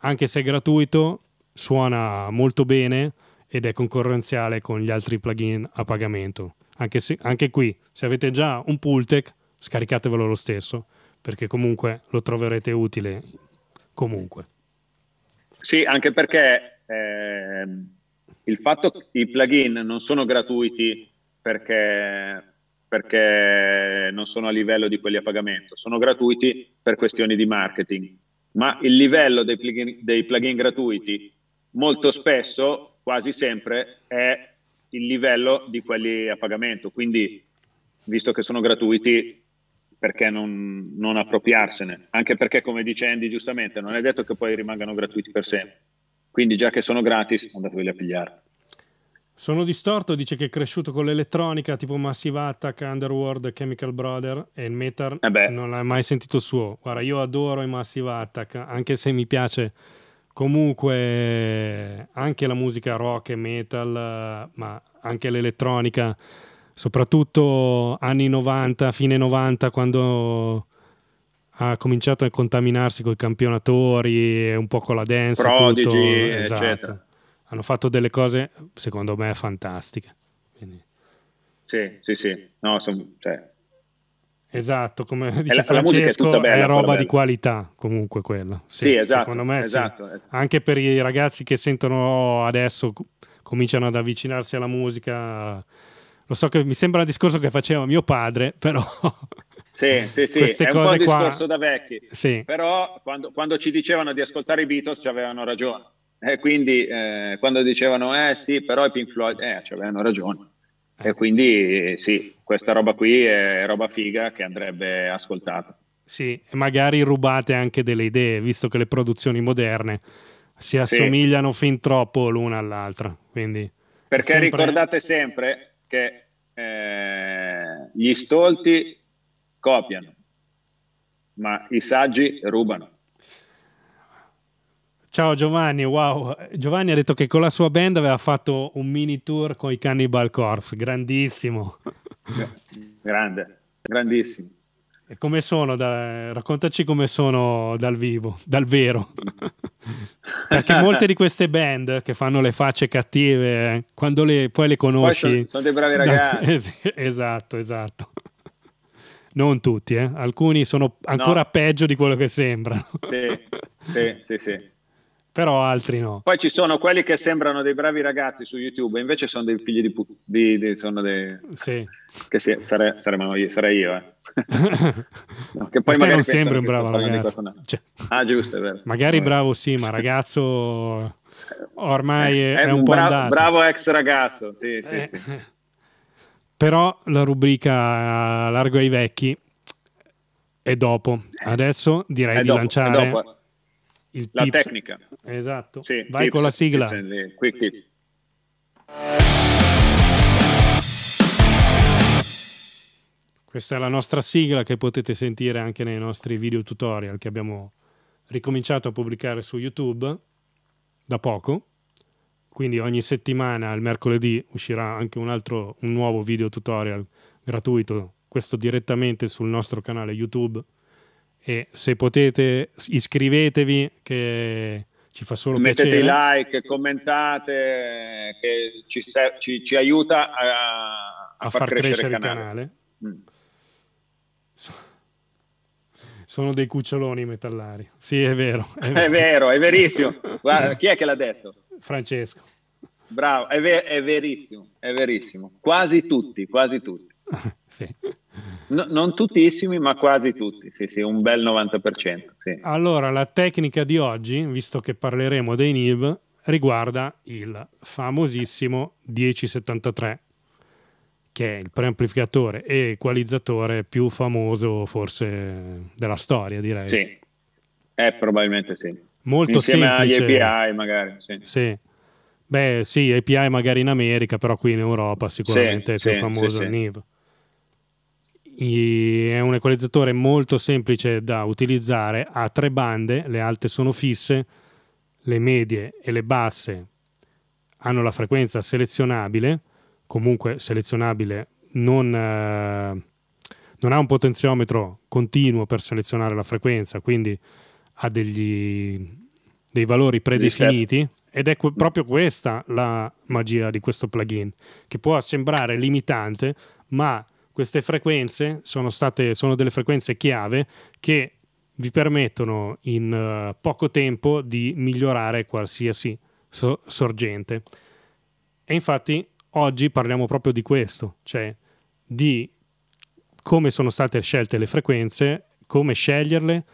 Anche se è gratuito, suona molto bene, ed è concorrenziale con gli altri plugin a pagamento. Anche, se, anche qui, se avete già un Pultec, scaricatevelo lo stesso, perché comunque lo troverete utile comunque. Sì, anche perché eh, il fatto che i plugin non sono gratuiti perché, perché non sono a livello di quelli a pagamento, sono gratuiti per questioni di marketing, ma il livello dei plugin, dei plugin gratuiti molto spesso quasi sempre è il livello di quelli a pagamento. Quindi, visto che sono gratuiti, perché non, non, appropriarsene? Anche perché, come dice Andy giustamente, non è detto che poi rimangano gratuiti per sempre. Quindi, già che sono gratis, andateveli a pigliare. Sono distorto, dice che è cresciuto con l'elettronica tipo Massive Attack, Underworld, Chemical Brother e il metal. Eh non l'hai mai sentito suo. Guarda, io adoro i Massive Attack, anche se mi piace Comunque anche la musica rock e metal, ma anche l'elettronica, soprattutto anni 90, fine 90, quando ha cominciato a contaminarsi con i campionatori e un po' con la dance. Prodigi, tutto. Esatto. Hanno fatto delle cose, secondo me, fantastiche. Quindi... Sì, sì, sì. No, son, cioè, Esatto, come dice la, Francesco, la è, bella, è, roba di qualità comunque quella. Sì, sì esatto, secondo me esatto. Sì. anche per i ragazzi che sentono adesso, cominciano ad avvicinarsi alla musica. Lo so che mi sembra il discorso che faceva mio padre, però... Sì, sì, sì, queste è cose un po' un discorso qua... da vecchi. Sì. Però quando, quando, ci dicevano di ascoltare i Beatles ci avevano ragione. E quindi eh, quando dicevano, eh sì, però i Pink Floyd, eh, ci avevano ragione. E quindi sì, questa roba qui è roba figa che andrebbe ascoltata. Sì, e magari rubate anche delle idee, visto che le produzioni moderne si assomigliano sì. fin troppo l'una all'altra. Quindi Perché sempre... ricordate sempre che eh, gli stolti copiano, ma i saggi rubano. Ciao Giovanni, wow. Giovanni ha detto che con la sua band aveva fatto un mini tour con i Cannibal Corpse, grandissimo. Grande, grandissimo. E come sono? Da... raccontaci come sono dal vivo, dal vero. Perché molte di queste band che fanno le facce cattive, quando le, poi le conosci... Poi sono, sono, dei bravi ragazzi. Da... Es esatto, esatto. Non tutti, eh. alcuni sono ancora no. peggio di quello che sembrano. Sì, sì, sì. sì però altri no. Poi ci sono quelli che sembrano dei bravi ragazzi su YouTube, invece sono dei figli di puttana. sono dei... Sì. Che sì, sare, io, sarei io, eh. no, che poi magari non sembri un bravo ragazzo. Cioè, ah, giusto, è vero. Magari bravo sì, ma ragazzo ormai è, è, eh, è un, un, po' bravo, andato. Bravo ex ragazzo, sì, sì, eh. sì. Però la rubrica largo ai vecchi è dopo. Eh. Adesso direi è di dopo, lanciare il la tips. tecnica. Esatto. Sì, Vai tips, con la sigla. Tips quick tip. Questa è la nostra sigla che potete sentire anche nei nostri video tutorial che abbiamo ricominciato a pubblicare su YouTube da poco. Quindi ogni settimana, il mercoledì, uscirà anche un altro, un nuovo video tutorial gratuito, questo direttamente sul nostro canale YouTube e se potete iscrivetevi che ci fa solo Mettete piacere. Mettete like, commentate, che ci, ci, ci aiuta a, a, a far, far, crescere, crescere il canale. canale. Mm. Sono dei cuccioloni metallari. Sì, è vero. È vero, è, vero, è verissimo. Guarda, chi è che l'ha detto? Francesco. Bravo, è, ver è verissimo, è verissimo. Quasi tutti, quasi tutti. sì. No, non tuttissimi, ma quasi tutti, sì, sì, un bel 90%. Sì. Allora, la tecnica di oggi, visto che parleremo dei NIV, riguarda il famosissimo 1073, che è il preamplificatore e equalizzatore più famoso forse della storia, direi. Sì, eh, probabilmente sì. Molto Insieme semplice. agli API magari, sì. sì. Beh, sì, API magari in America, però qui in Europa sicuramente sì, è più sì, famoso il NIV è un equalizzatore molto semplice da utilizzare, ha tre bande, le alte sono fisse, le medie e le basse hanno la frequenza selezionabile, comunque selezionabile, non, eh, non ha un potenziometro continuo per selezionare la frequenza, quindi ha degli, dei valori predefiniti ed è que- proprio questa la magia di questo plugin, che può sembrare limitante, ma queste frequenze sono, state, sono delle frequenze chiave che vi permettono in eh, poco tempo di migliorare qualsiasi sorgente. E infatti oggi parliamo proprio di questo, cioè di come sono state scelte le frequenze, come sceglierle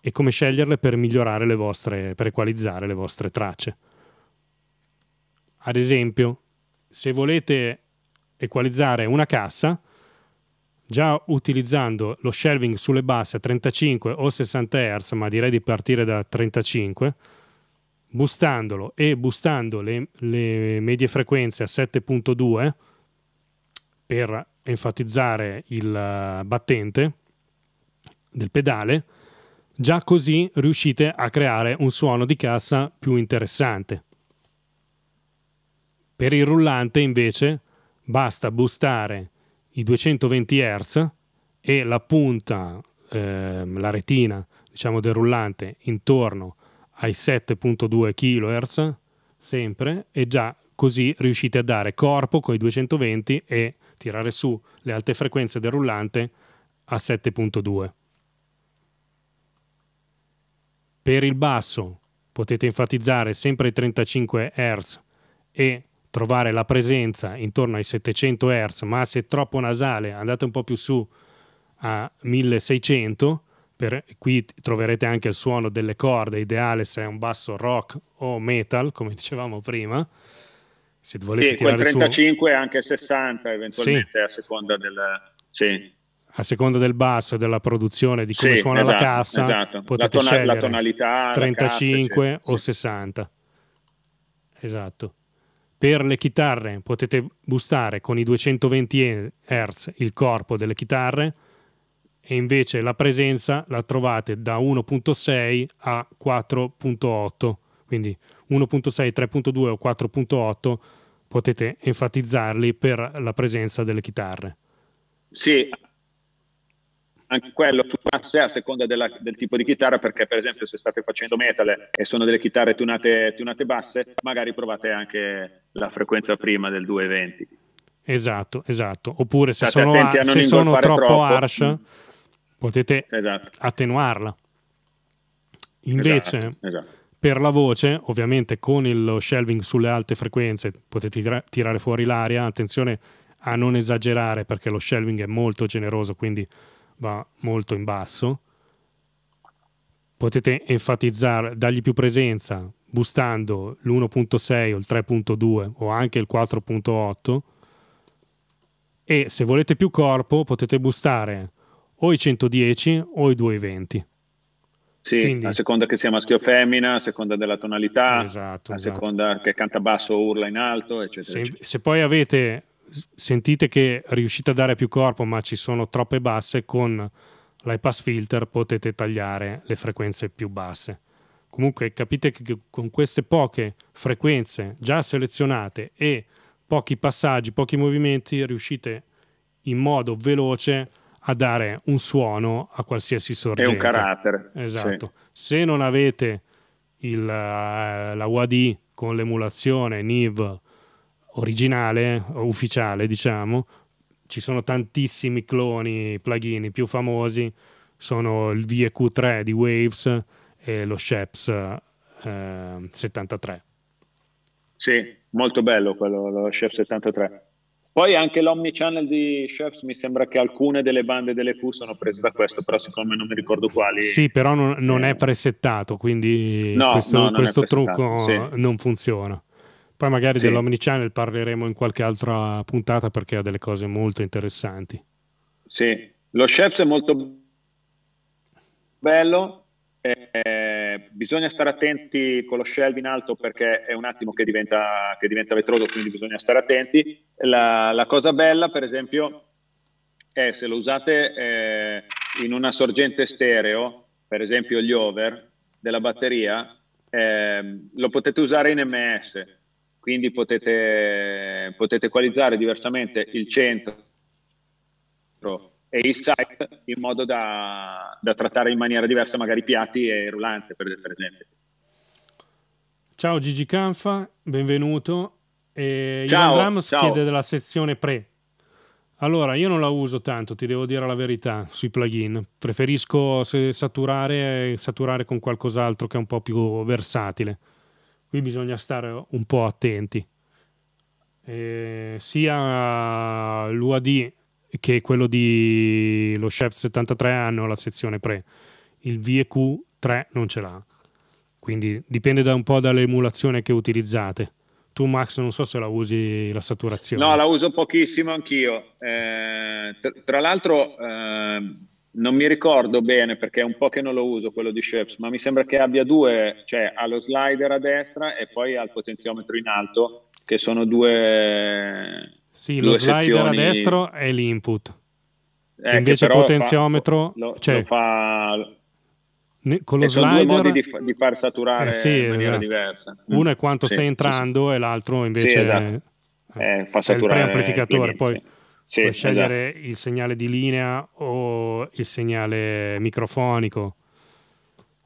e come sceglierle per migliorare le vostre, per equalizzare le vostre tracce. Ad esempio, se volete equalizzare una cassa, già utilizzando lo shelving sulle basse a 35 o 60 Hz, ma direi di partire da 35, boostandolo e boostando le, le medie frequenze a 7.2 per enfatizzare il eh, battente del pedale, già così riuscite a creare un suono di cassa più interessante. Per il rullante invece basta boostare i 220 Hz e la punta, eh, la retina diciamo del rullante intorno ai 7.2 kHz sempre e già così riuscite a dare corpo con i 220 e tirare su le alte frequenze del rullante a 7.2. Per il basso potete enfatizzare sempre i 35 Hz e trovare la presenza intorno ai 700 Hz, ma se è troppo nasale andate un po' più su a 1600, per, qui troverete anche il suono delle corde, ideale se è un basso rock o metal, come dicevamo prima. Se volete sì, tirare 35 su... anche 60 eventualmente sì. a seconda del... Sì. A seconda del basso e della produzione, di come sì, suona esatto, esatto, la cassa, esatto. potete la tona- scegliere la tonalità, 35 la cassa, o 60. Esatto. Per le chitarre potete boostare con i 220 Hz il corpo delle chitarre e invece la presenza la trovate da 1.6 a 4.8, quindi 1.6, 3.2 o 4.8 potete enfatizzarli per la presenza delle chitarre. Sì, anche quello su a seconda della, del tipo di chitarra, perché per esempio se state facendo metal e sono delle chitarre tunate, tunate basse, magari provate anche la frequenza prima del 220. Esatto, esatto. Oppure se State sono, a, se sono troppo, troppo harsh, potete esatto. attenuarla. Esatto, Invece, esatto, esatto. per la voce, ovviamente con lo shelving sulle alte frequenze potete tira- tirare fuori l'aria. Attenzione a non esagerare perché lo shelving è molto generoso, quindi va molto in basso. Potete enfatizzare, dargli più presenza boostando l'1.6 o il 3.2 o anche il 4.8 e se volete più corpo potete boostare o i 110 o i 220. Sì, Quindi, a seconda che sia maschio o femmina, a seconda della tonalità, esatto, a esatto. seconda che canta basso o urla in alto, eccetera. Se, eccetera. se poi avete sentite che riuscite a dare più corpo ma ci sono troppe basse, con l'iPass filter potete tagliare le frequenze più basse. Comunque capite che con queste poche frequenze già selezionate e pochi passaggi, pochi movimenti, riuscite in modo veloce a dare un suono a qualsiasi sorgente. È un carattere. Esatto. Sì. Se non avete il, eh, la UAD con l'emulazione NIV originale, ufficiale, diciamo, ci sono tantissimi cloni, plugin, i più famosi sono il VEQ3 di Waves e lo Sheps eh, 73. Sì, molto bello quello, lo Sheps 73. Poi anche l'omnichannel di Chefs mi sembra che alcune delle bande delle Q sono prese da questo, però siccome non mi ricordo quali. Sì, però non, non è eh. presettato, quindi no, questo, no, questo trucco sì. non funziona. Poi magari sì. dell'Omnichannel parleremo in qualche altra puntata perché ha delle cose molto interessanti. Sì, lo chef è molto bello, eh, bisogna stare attenti con lo shelve in alto perché è un attimo che diventa, che diventa vetroso, quindi bisogna stare attenti. La, la, cosa bella, per esempio, è se lo usate eh, in una sorgente stereo, per esempio gli over della batteria, eh, lo potete usare in MS quindi potete, potete equalizzare diversamente il centro e il site in modo da, da trattare in maniera diversa magari piatti e rullante per, per esempio. Ciao Gigi Canfa, benvenuto. E ciao, Ramos ciao. chiede della sezione pre. Allora, io non la uso tanto, ti devo dire la verità, sui plugin. Preferisco saturare, saturare con qualcos'altro che è un po' più versatile. Qui bisogna stare un po' attenti. Eh, sia l'UAD che quello di lo Chef 73 hanno la sezione pre, il VEQ3 non ce l'ha. Quindi dipende da un po' dall'emulazione che utilizzate. Tu Max non so se la usi la saturazione. No, la uso pochissimo anch'io. Eh, tra, tra l'altro eh, non mi ricordo bene perché è un po' che non lo uso quello di Sheps, ma mi sembra che abbia due, cioè ha lo slider a destra e poi ha il potenziometro in alto, che sono due. Sì, due lo slider sezioni... a destra è l'input. Eh, Invece il potenziometro fa, lo, cioè, lo fa, con lo slider... sono due modi di, di far saturare eh sì, in maniera esatto. diversa. Mm. Uno è quanto sì, stai entrando sì. e l'altro invece esatto. è, eh, fa saturare è il preamplificatore. Poi sì, Puoi esatto. scegliere esatto. il segnale di linea o il segnale microfonico.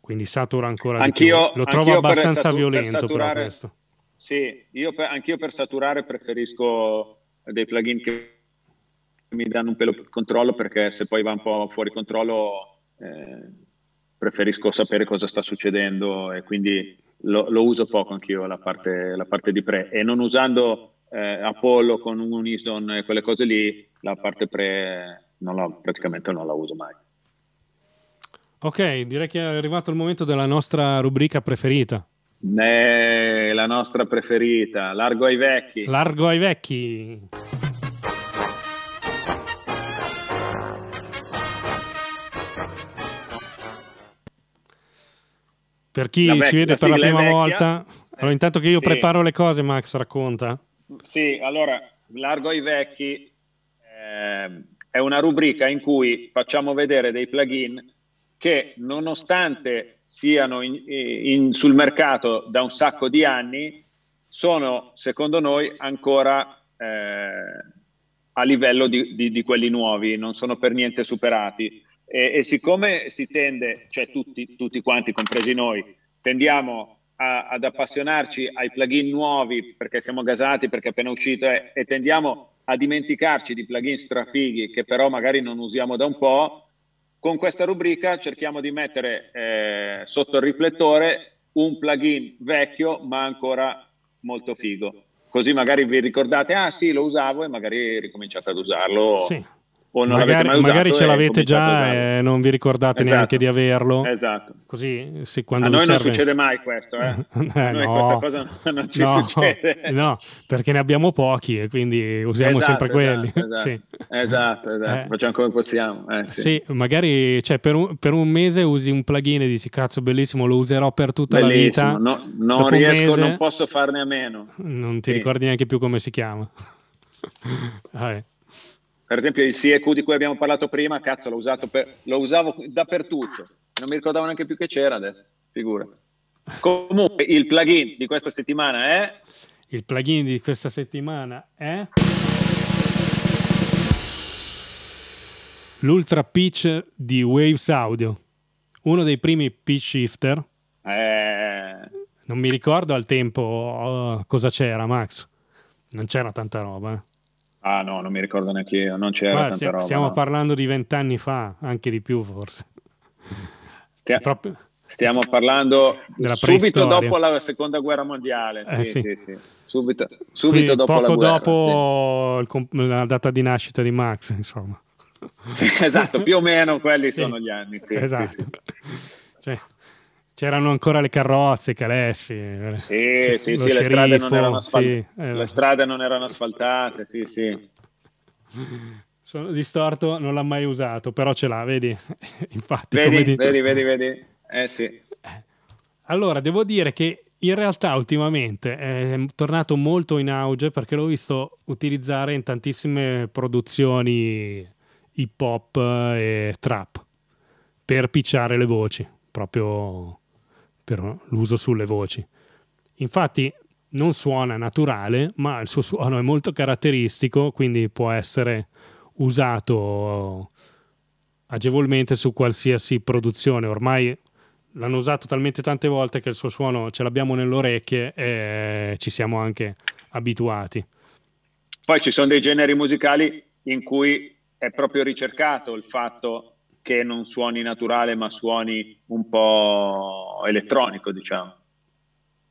Quindi satura ancora anch'io, Lo trovo abbastanza satur- violento per saturare, però questo. Sì, io per, anch'io per saturare preferisco dei plugin che mi danno un pelo di controllo perché se poi va un po' fuori controllo eh, preferisco sapere cosa sta succedendo e quindi lo, lo uso poco anch'io la parte, la parte di pre e non usando eh, Apollo con Unison e quelle cose lì, la parte pre non la, praticamente non la uso mai. Ok, direi che è arrivato il momento della nostra rubrica preferita. Eh, la nostra preferita, largo ai vecchi. Largo ai vecchi. Per chi vecchia, ci vede per la prima volta, allora intanto che io sì. preparo le cose, Max racconta. Sì, allora, Largo ai vecchi eh, è una rubrica in cui facciamo vedere dei plugin che nonostante siano in, in, sul mercato da un sacco di anni, sono secondo noi ancora eh, a livello di, di, di, quelli nuovi, non sono per niente superati. E, e siccome si tende, cioè tutti, tutti quanti, compresi noi, tendiamo a, ad appassionarci ai plugin nuovi perché siamo gasati, perché è appena uscito e, eh, e tendiamo a dimenticarci di plugin strafighi che però magari non usiamo da un po', con questa rubrica cerchiamo di mettere eh, sotto il riflettore un plugin vecchio ma ancora molto figo. Così magari vi ricordate, ah sì, lo usavo e magari ricominciate ad usarlo. Sì o non magari, mai usato, ce l'avete già e non vi ricordate esatto. neanche di averlo. Esatto. Così, se, quando a noi serve... non succede mai questo, eh? eh no. questa cosa non ci no, succede. No, perché ne abbiamo pochi e quindi usiamo esatto, sempre esatto, quelli. Esatto, sì. esatto, esatto. Eh. facciamo come possiamo. Eh, sì. sì. magari cioè, per, un, per, un, mese usi un plugin e dici cazzo bellissimo, lo userò per tutta bellissimo. la vita. No, non riesco, mese, non posso farne a meno. Non ti sì. ricordi neanche più come si chiama. Vabbè per esempio il CEQ di cui abbiamo parlato prima, cazzo, l'ho usato per, lo usavo dappertutto, non mi ricordavo neanche più che c'era adesso, figura. Comunque il plugin di questa settimana è... Il plugin di questa settimana è... L'Ultra Pitch di Waves Audio, uno dei primi pitch shifter. Eh... Non mi ricordo al tempo oh, cosa c'era, Max. Non c'era tanta roba. Eh. Ah no, non mi ricordo neanche io, non c'era Qua, tanta roba. Stiamo parlando di vent'anni fa, anche di più forse. Stia, proprio... Stiamo parlando subito dopo la seconda guerra mondiale. Eh, sì, sì. Sì, subito, subito dopo poco la guerra, dopo comp- la data di nascita di Max, insomma. esatto, più o meno quelli sono gli anni. esatto. Cioè. C'erano ancora le carrozze, i calessi. Eh, cioè, sì, sì, sì, le strade, asfalt... sì eh. le strade, non erano asfaltate, sì, sì. Sono distorto, non l'ha mai usato, però ce l'ha, vedi? Infatti, vedi, di... vedi, vedi, vedi. Eh sì. Allora, devo dire che in realtà ultimamente è tornato molto in auge perché l'ho visto utilizzare in tantissime produzioni hip hop e trap per picciare le voci, proprio per l'uso sulle voci. Infatti non suona naturale, ma il suo suono è molto caratteristico, quindi può essere usato agevolmente su qualsiasi produzione. Ormai l'hanno usato talmente tante volte che il suo suono ce l'abbiamo nelle orecchie e ci siamo anche abituati. Poi ci sono dei generi musicali in cui è proprio ricercato il fatto che non suoni naturale ma suoni un po' elettronico, diciamo,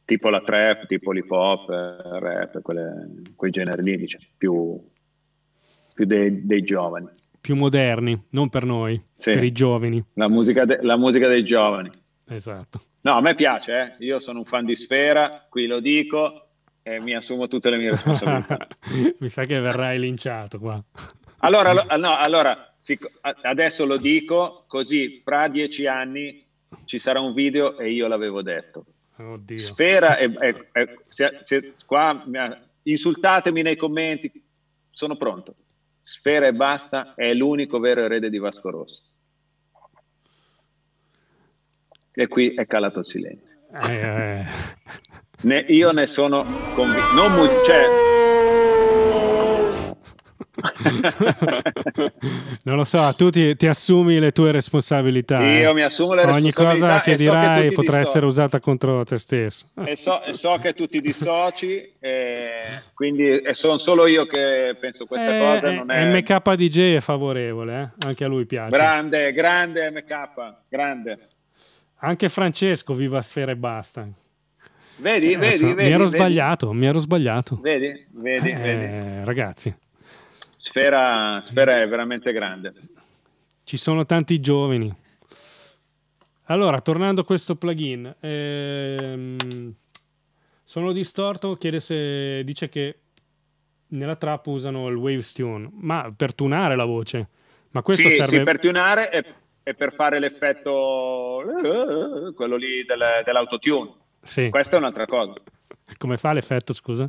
tipo la trap, tipo l'hip hop, il eh, rap, quelle, quei generi lì, diciamo, più, più dei, dei giovani. Più moderni, non per noi, sì. per i giovani. La musica, de, la musica dei giovani. Esatto. No, a me piace, eh? io sono un fan di Sfera, qui lo dico, e mi assumo tutte le mie responsabilità. mi sa che verrai linciato qua. Allora, no, allora adesso lo dico così fra dieci anni ci sarà un video e io l'avevo detto. Oddio. Sfera, è, è, è, se, se, qua insultatemi nei commenti, sono pronto. spera e basta è l'unico vero erede di Vasco Rossi. E qui è calato il silenzio. Eh, eh. Ne, io ne sono convinto. Non, cioè, non lo so, tu ti, ti, assumi le tue responsabilità. Io eh. mi assumo le Ogni responsabilità. Ogni cosa che dirai so che potrà essere usata contro te stesso. E so, e so che tu ti dissoci, e eh, quindi e sono solo io che penso questa eh, cosa. Non eh, è... MKDJ è favorevole, eh? anche a lui piace. Grande, grande MK, grande. Anche Francesco, viva Sfera e basta. Vedi, eh, vedi, so, vedi, mi ero vedi. sbagliato, mi ero sbagliato. Vedi, vedi, eh, vedi. Ragazzi. Sfera, Sfera è veramente grande. Ci sono tanti giovani. Allora, tornando a questo plugin, ehm, sono distorto, chiede se dice che nella trap usano il Waves Tune, ma per tunare la voce. Ma questo sì, serve... Sì, per tunare e, e, per fare l'effetto, quello lì del, dell'autotune. Sì. Questa è un'altra cosa. Come fa l'effetto, scusa?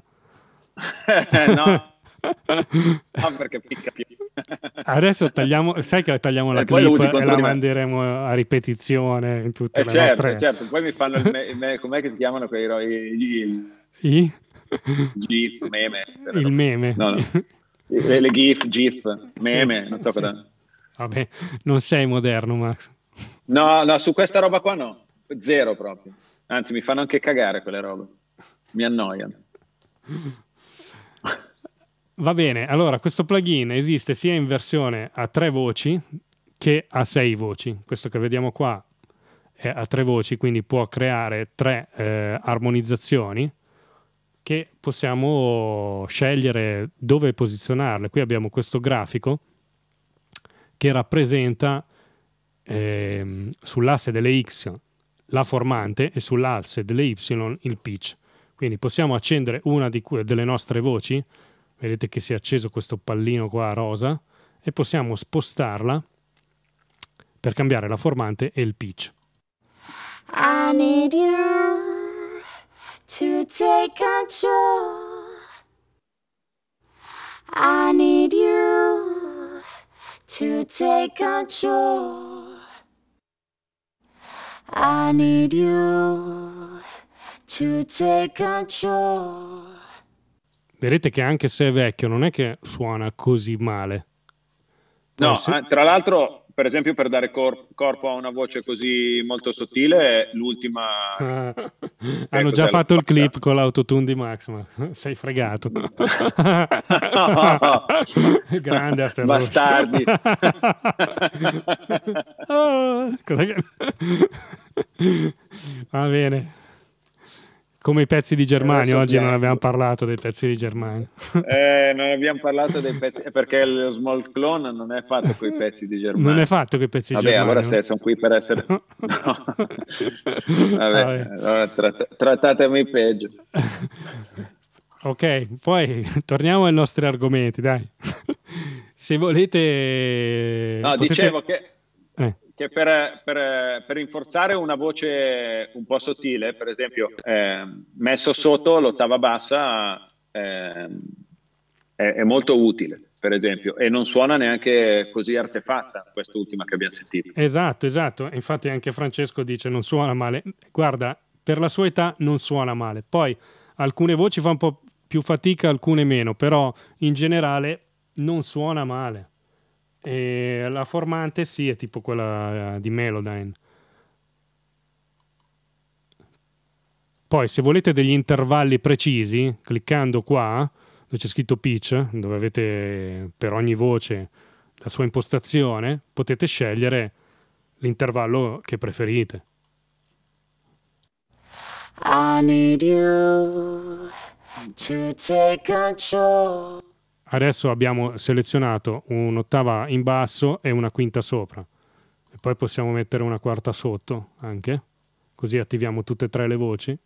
no, ah, perché picca più. Adesso tagliamo, sai che tagliamo la e eh, clip e la manderemo a ripetizione in tutte eh le certo, nostre... Certo, poi mi fanno il... Me- me- com'è che si chiamano quei... I... I? GIF, meme. Il meme. No, no. Le, le, GIF, GIF, meme, sì, non so sì. cosa... Vabbè, non sei moderno, Max. No, no, su questa roba qua no. Zero proprio. Anzi, mi fanno anche cagare quelle robe. Mi annoiano. Va bene, allora questo plugin esiste sia in versione a tre voci che a sei voci. Questo che vediamo qua è a tre voci, quindi può creare tre eh, armonizzazioni che possiamo scegliere dove posizionarle. Qui abbiamo questo grafico che rappresenta eh, sull'asse delle X la formante e sull'asse delle Y il pitch. Quindi possiamo accendere una delle nostre voci vedete che si è acceso questo pallino qua rosa e possiamo spostarla per cambiare la formante e il pitch. I need you to take control. I need you to take control. I need you to take control. Vedete che anche se è vecchio non è che suona così male. No, ah, se... tra l'altro, per esempio, per dare cor- corpo a una voce così molto sottile, l'ultima... Ah, hanno già fatto il clip con l'autotune di Max, ma sei fregato. Grande after Bastardi. ah, che... Va bene. Come i pezzi di Germania, oggi non abbiamo parlato dei pezzi di Germania. Eh, non abbiamo parlato dei pezzi, eh, perché lo small clone non è fatto con i pezzi di Germania. Non è fatto con i pezzi di Germania. Vabbè, allora se sono qui per essere... No. Vabbè, Vabbè. Allora trat trattatemi peggio. ok, poi torniamo ai nostri argomenti, dai. se volete... No, potete... dicevo che... Eh che per, per, per, rinforzare una voce un po' sottile, per esempio, eh, messo sotto l'ottava bassa eh, è, è, molto utile. Per esempio, e non suona neanche così artefatta quest'ultima che abbiamo sentito. Esatto, esatto. Infatti, anche Francesco dice: Non suona male. Guarda, per la sua età non suona male. Poi alcune voci fa un po' più fatica, alcune meno, però in generale non suona male. E la formante sì, è tipo quella eh, di Melodyne. Poi se volete degli intervalli precisi, cliccando qua, dove c'è scritto pitch, dove avete per ogni voce la sua impostazione, potete scegliere l'intervallo che preferite. I need you to take control. Adesso abbiamo selezionato un'ottava in basso e una quinta sopra. E poi possiamo mettere una quarta sotto anche, così attiviamo tutte e tre le voci.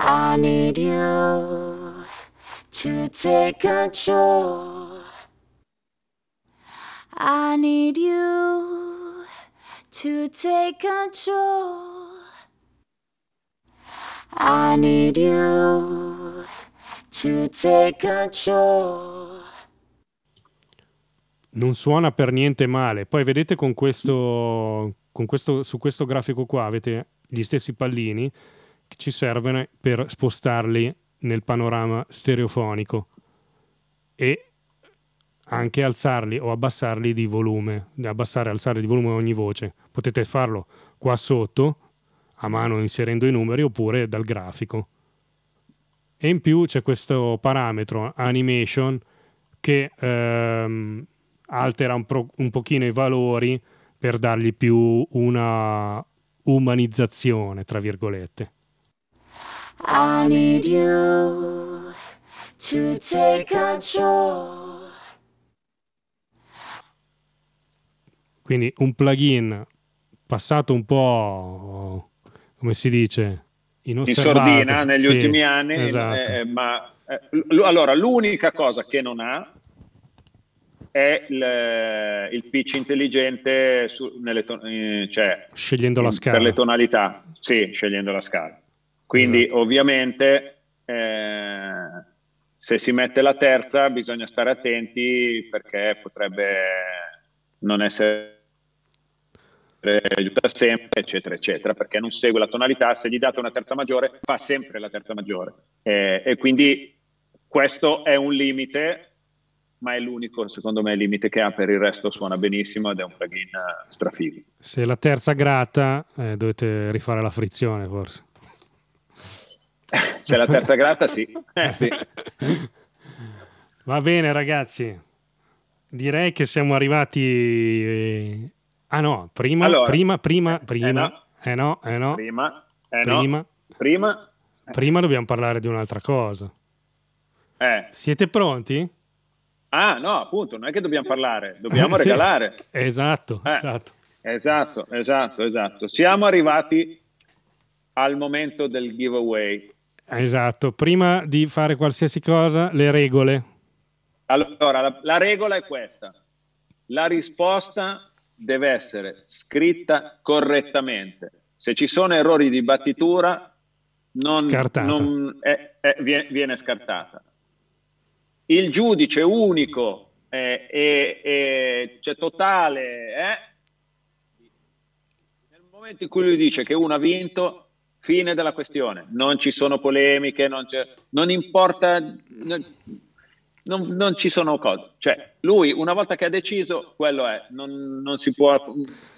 I need you to take control. I need you to take control. I need you to take control. Non suona per niente male. Poi vedete con questo, con questo, su questo grafico qua avete gli stessi pallini che ci servono per spostarli nel panorama stereofonico e anche alzarli o abbassarli di volume, abbassare e alzare di volume ogni voce. Potete farlo qua sotto a mano inserendo i numeri oppure dal grafico. E in più c'è questo parametro animation che ehm, altera un, pro, un pochino i valori per dargli più una umanizzazione, tra virgolette. I need you to take control. Quindi un plugin passato un po', come si dice, in sordina negli sì, ultimi anni, esatto. eh, ma eh, l- allora l'unica cosa che non ha è il, il pitch intelligente su, ton- eh, cioè, scegliendo la scala. per le tonalità, sì, scegliendo la scala. Quindi esatto. ovviamente eh, se si mette la terza bisogna stare attenti perché potrebbe non essere aiuta sempre, eccetera, eccetera, perché non segue la tonalità, se gli date una terza maggiore fa sempre la terza maggiore. Eh, e quindi questo è un limite, ma è l'unico, secondo me, limite che ha, per il resto suona benissimo ed è un plugin eh, strafigo. Se la terza grata, eh, dovete rifare la frizione forse. se la terza grata, sì. Eh, sì. Va bene ragazzi, direi che siamo arrivati eh, Ah no, prima, allora, prima, prima, eh, prima. Eh, eh no, eh no. Prima, eh prima. No, prima. Prima dobbiamo parlare di un'altra cosa. Eh. Siete pronti? Ah no, appunto, non è che dobbiamo parlare, dobbiamo sì. regalare. Esatto, eh. esatto. Esatto, esatto, esatto. Siamo arrivati al momento del giveaway. Esatto, prima di fare qualsiasi cosa, le regole. Allora, la, la regola è questa. La risposta deve essere scritta correttamente. Se ci sono errori di battitura, non, non è, eh, è, eh, viene, viene, scartata. Il giudice unico eh, e eh, cioè totale, è nel momento in cui lui dice che uno ha vinto, fine della questione, non ci sono polemiche, non, c'è, non importa non, non, ci sono cose. Cioè, lui una volta che ha deciso, quello è, non, non si può...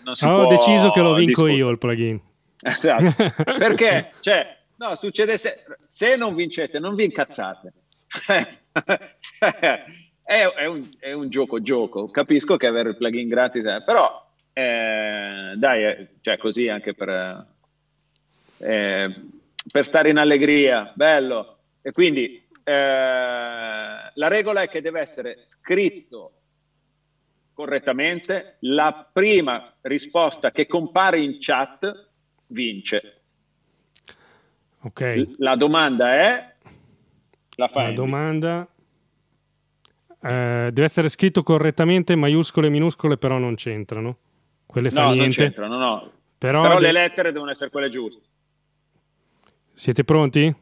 Non si ah, ho può deciso che lo vinco discutere. io il plugin. Esatto. Perché, cioè, no, succedesse, se non vincete, non vi incazzate. è, è, un, è, un, gioco, gioco. Capisco che avere il plugin gratis è, però, eh, dai, eh, cioè, così anche per, eh, per stare in allegria, bello. E quindi eh, la regola è che deve essere scritto correttamente, la prima risposta che compare in chat vince. Ok. La domanda è... La, fai la domanda... Eh, deve essere scritto correttamente, maiuscole e minuscole però non c'entrano. Quelle no, fa niente. Non c'entrano, no. Però, però le lettere devono essere quelle giuste. Siete pronti?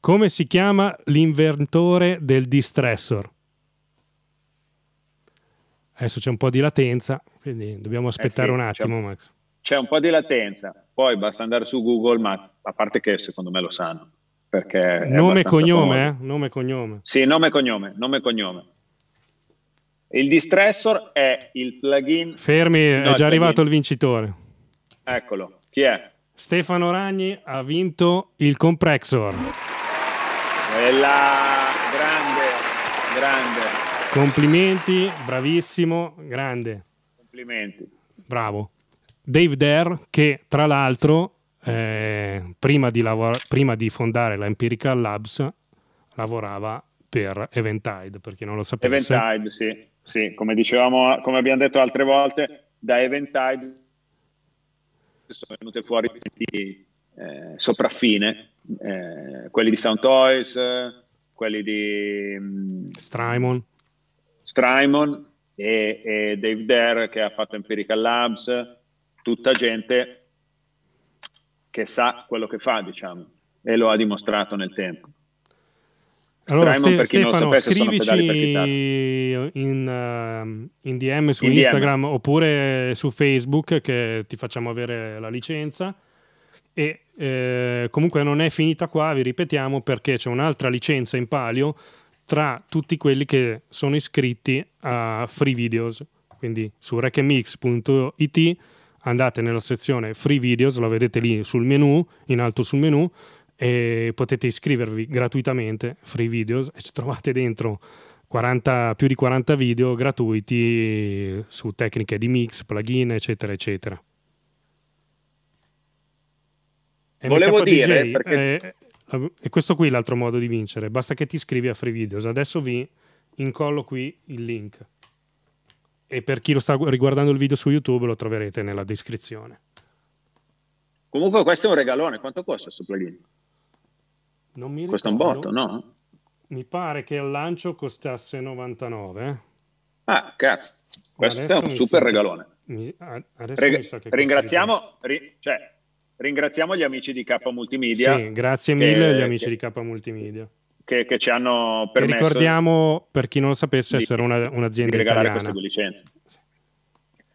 Come si chiama l'inventore del distressor? Adesso c'è un po' di latenza, quindi dobbiamo eh aspettare eh sì, un attimo, c'è, Max. C'è un po' di latenza, poi basta andare su Google, ma a parte che secondo me lo sanno. nome e cognome, eh? nome e cognome. Sì, nome e cognome, nome e cognome. Il distressor è il plugin... Fermi, no, è già il arrivato il vincitore. Eccolo, chi è? Stefano Ragni ha vinto il Comprexor. Bella, grande, grande. Complimenti, bravissimo, grande. Complimenti. Bravo. Dave Dare, che tra l'altro, eh, prima, di lavor- prima di fondare la Empirical Labs, lavorava per Eventide, per chi non lo sapeva. Eventide, sì. sì. Come dicevamo, come abbiamo detto altre volte, da Eventide sono venute fuori eh, sopraffine, eh, quelli di Sound Toys, quelli di mh, mm, Strymon, Strymon e, e, Dave Dare che ha fatto Empirical Labs, tutta gente che sa quello che fa, diciamo, e lo ha dimostrato nel tempo. Allora, Ste- Stefano, sapesse, scrivici in, uh, in, DM su in Instagram DM. oppure su Facebook che ti facciamo avere la licenza. E eh, comunque non è finita qua, vi ripetiamo, perché c'è un'altra licenza in palio tra tutti quelli che sono iscritti a Free Videos. Quindi su recmix.it andate nella sezione Free Videos, lo vedete lì sul menu, in alto sul menu, e potete iscrivervi gratuitamente, Free Videos, e ci trovate dentro 40, più di 40 video gratuiti su tecniche di mix, plugin, eccetera, eccetera. Volevo MKDJ, dire perché... eh, è questo qui l'altro modo di vincere. Basta che ti iscrivi a Free Videos. Adesso vi incollo qui il link. E per chi lo sta riguardando il video su YouTube lo troverete nella descrizione. Comunque questo è un regalone. Quanto costa questo plugin? Non mi Costa un botto, no? Mi pare che al lancio costasse 99. Eh. Ah, cazzo. Questo adesso è un super so regalone. Mi, adesso Reg- mi so ringraziamo, ri- cioè, ringraziamo gli amici di K Multimedia. Sì, grazie mille che, agli amici che, di K Multimedia. Che, che, ci hanno permesso. Che ricordiamo, per chi non lo sapesse, di, essere una, un'azienda di italiana. Queste due licenze.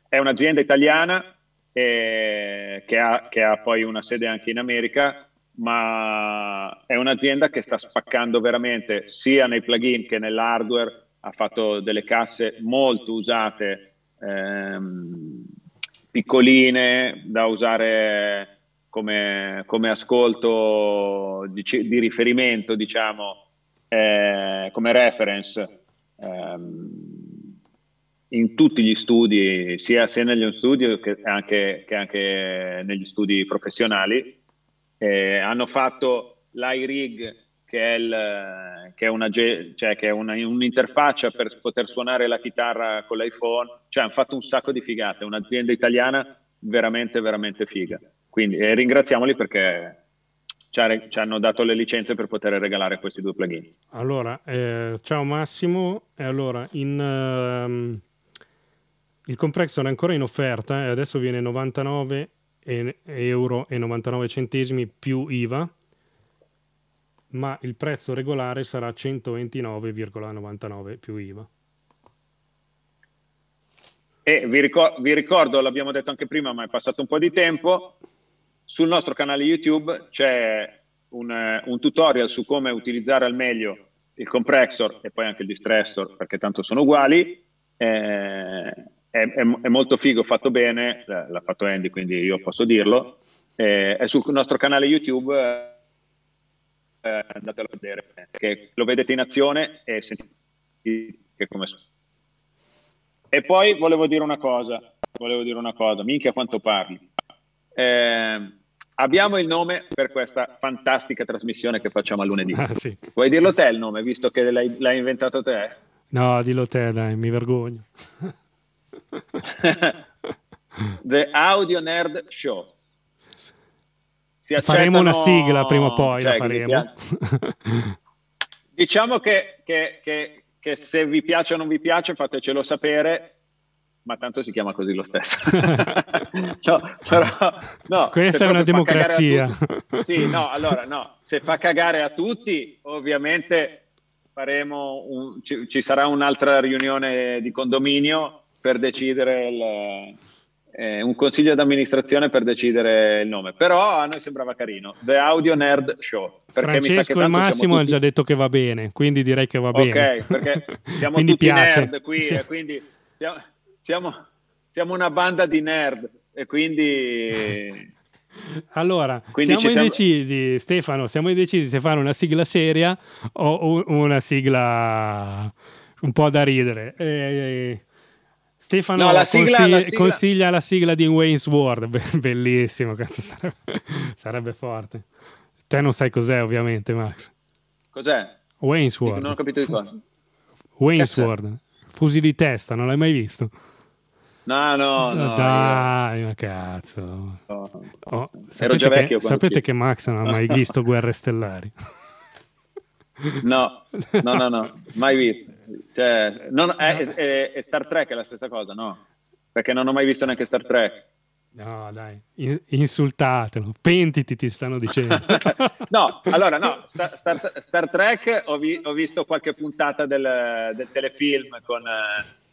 È un'azienda italiana eh, ha, che ha poi una sede anche in America, ma è un'azienda che sta spaccando veramente sia nei plugin che nell'hardware. Ha fatto delle casse molto usate, ehm, piccoline da usare come, come ascolto di, di, riferimento, diciamo, eh, come reference ehm, in tutti gli studi, sia, sia negli studio che anche, che anche, negli studi professionali. Eh, hanno fatto l'iRig, che è, il, che è, una, cioè, che è una, un'interfaccia per poter suonare la chitarra con l'iPhone. Cioè, hanno fatto un sacco di figate. È un'azienda italiana veramente, veramente figa. Quindi eh, ringraziamoli perché ci, hanno dato le licenze per poter regalare questi due plugin. Allora, eh, ciao Massimo. E allora, in, ehm, il compressor è ancora in offerta e eh, adesso viene 99 euro e 99 centesimi più IVA, ma il prezzo regolare sarà 129,99 più IVA. E vi, ricor- vi ricordo, l'abbiamo detto anche prima, ma è passato un po' di tempo, sul nostro canale YouTube c'è un, eh, un tutorial su come utilizzare al meglio il compressor e poi anche il distressor, perché tanto sono uguali. Eh, è, è, è, molto figo, fatto bene, l'ha fatto Andy, quindi io posso dirlo. Eh, è sul nostro canale YouTube, eh, andatelo a vedere, che lo vedete in azione e sentite come suona. E poi volevo dire una cosa, volevo dire una cosa, minchia quanto parli. Eh, abbiamo il nome per questa fantastica trasmissione che facciamo a lunedì. Ah, sì. Vuoi dirlo te il nome, visto che l'hai, l'hai inventato te? No, dillo te, dai, mi vergogno. The Audio Nerd Show. Accettano... Faremo una sigla prima o poi, cioè, la faremo. diciamo che, che, che, che, se vi piace o non vi piace fatecelo sapere, ma tanto si chiama così lo stesso. no, però, no, Questa è una democrazia. Sì, no, allora no, se fa cagare a tutti, ovviamente faremo un, ci, ci, sarà un'altra riunione di condominio per decidere il, eh, un consiglio d'amministrazione per decidere il nome. Però a noi sembrava carino, The Audio Nerd Show. Francesco e Massimo tutti... hanno già detto che va bene, quindi direi che va okay, bene. Ok, perché siamo tutti piace. nerd qui, sì. Eh, quindi... Siamo siamo, siamo una banda di nerd e quindi... Allora, Quindi siamo indecisi, Stefano, siamo indecisi se fare una sigla seria o una sigla un po' da ridere. Eh, Stefano no, la sigla, consigli- la sigla... consiglia la sigla di Wayne's World, bellissimo, cazzo, sarebbe, sarebbe, forte. Te non sai cos'è ovviamente, Max. Cos'è? Wayne's World. Non ho capito di cosa. Wayne's World. Fusi di testa, non l'hai mai visto? No, no, no dai, ma cazzo. No, oh, no. Oh, Ero già vecchio. sapete che Max non ha mai visto Guerre Stellari? No, no, no, no, mai visto. Cioè, non, è, è, è, Star Trek è la stessa cosa, no? Perché non ho mai visto neanche Star Trek. No, dai, insultatelo, pentiti ti stanno dicendo. no, allora no, Star, Star, Star Trek ho, vi, ho, visto qualche puntata del, del telefilm con... Eh,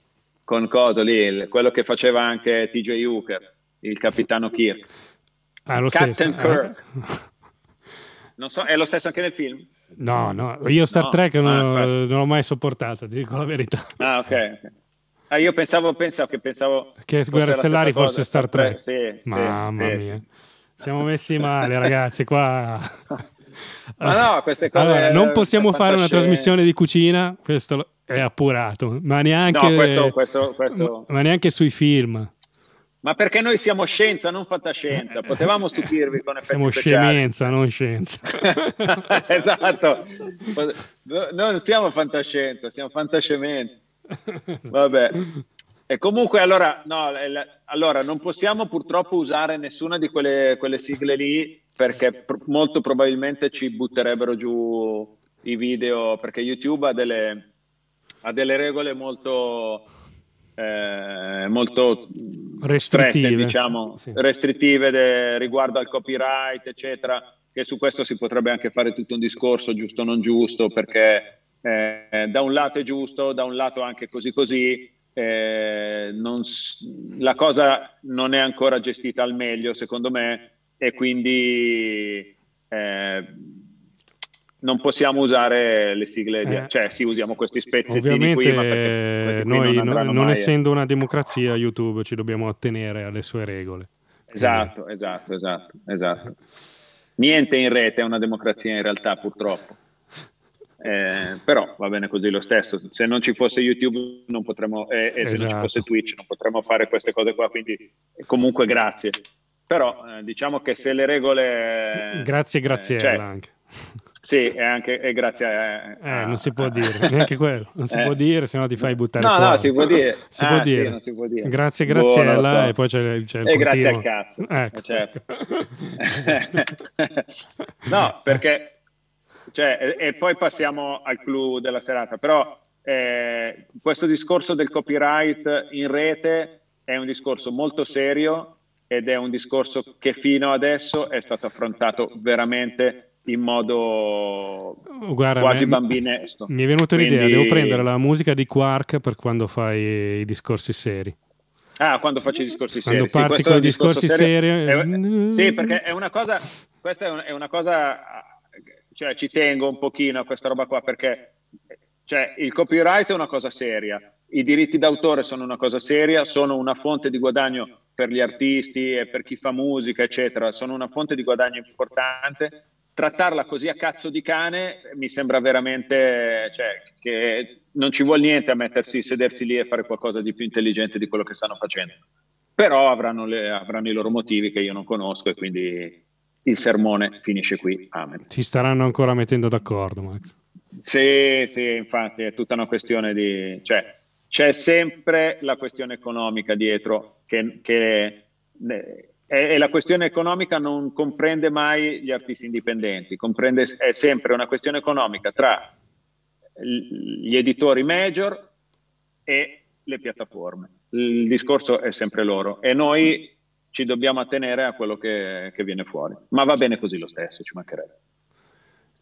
con Coso lì, il, quello che faceva anche TJ Hooker, il capitano Kirk. Ah, lo Captain stesso. Kirk. Ah. Non so, è lo stesso anche nel film? No, no, io Star no. Trek non, ah, non l'ho mai sopportato, ti dico la verità. Ah, ok. Ah, io pensavo, pensavo, che pensavo che Guerre Stellari fosse cosa. Star Trek. Sì, Mamma sì, mia. Sì. Siamo messi male, ragazzi, qua. Ma no, queste cose allora, non possiamo fare una trasmissione di cucina, questo Lo è appurato, ma neanche, no, questo, questo, questo... Ma, ma neanche sui film. Ma perché noi siamo scienza, non fantascienza. Eh, eh. Potevamo stupirvi con effetti Siamo speciali. scemenza, non scienza. esatto. Non siamo fantascienza, siamo fantascemenza. Vabbè. E comunque allora, no, allora, non possiamo purtroppo usare nessuna di quelle, quelle sigle lì perché pr molto probabilmente ci butterebbero giù i video perché YouTube ha delle ha delle regole molto, eh, molto restrittive, strette, diciamo, sì. restrittive de, riguardo al copyright, eccetera, che su questo si potrebbe anche fare tutto un discorso giusto o non giusto, perché eh, da un lato è giusto, da un lato anche così così, eh, non, la cosa non è ancora gestita al meglio, secondo me, e quindi eh, non possiamo usare le sigle, di... eh, cioè sì, usiamo questi spezzettini ovviamente, qui, qui noi, non, non eh. essendo una democrazia, YouTube ci dobbiamo attenere alle sue regole. Esatto, Quindi... esatto, esatto, esatto. Niente in rete è una democrazia in realtà, purtroppo. Eh, però va bene così lo stesso. Se non ci fosse YouTube non potremmo, eh, e se esatto. non ci fosse esatto. Twitch non potremmo fare queste cose qua, quindi eh, comunque grazie. Però eh, diciamo che se le regole... Grazie, grazie. Cioè, anche. Sì, è anche è grazie a... Eh, non si può dire, neanche quello, non si eh. può dire, se no ti fai buttare no, fuori. No, si può dire. Si, ah, può, dire. Sì, si può dire. Grazie, boh, Graziella, Buono, so. e poi c'è, c'è il E continuo. grazie al cazzo, eh, ecco. Eh, certo. Ecco. no, perché... Cioè, e, e, poi passiamo al clou della serata, però eh, questo discorso del copyright in rete è un discorso molto serio ed è un discorso che fino adesso è stato affrontato veramente in modo Guarda, quasi me, bambinesco. Mi è venuta Quindi... l'idea, devo prendere la musica di Quark per quando fai i discorsi seri. Ah, quando faccio i discorsi quando seri. Quando parti sì, con i discorsi seri. È, eh, sì, perché è una cosa, questa è, è una cosa, cioè ci tengo un pochino a questa roba qua perché cioè, il copyright è una cosa seria, i diritti d'autore sono una cosa seria, sono una fonte di guadagno per gli artisti e per chi fa musica, eccetera, sono una fonte di guadagno importante trattarla così a cazzo di cane mi sembra veramente cioè, che non ci vuole niente a mettersi, sedersi lì e fare qualcosa di più intelligente di quello che stanno facendo. Però avranno, le, avranno i loro motivi che io non conosco e quindi il sermone finisce qui. Amen. Si staranno ancora mettendo d'accordo, Max. Sì, sì, infatti è tutta una questione di... Cioè, c'è sempre la questione economica dietro che, che e, la questione economica non comprende mai gli artisti indipendenti, comprende, è sempre una questione economica tra gli editori major e le piattaforme. Il discorso è sempre loro e noi ci dobbiamo attenere a quello che, che viene fuori. Ma va bene così lo stesso, ci mancherebbe.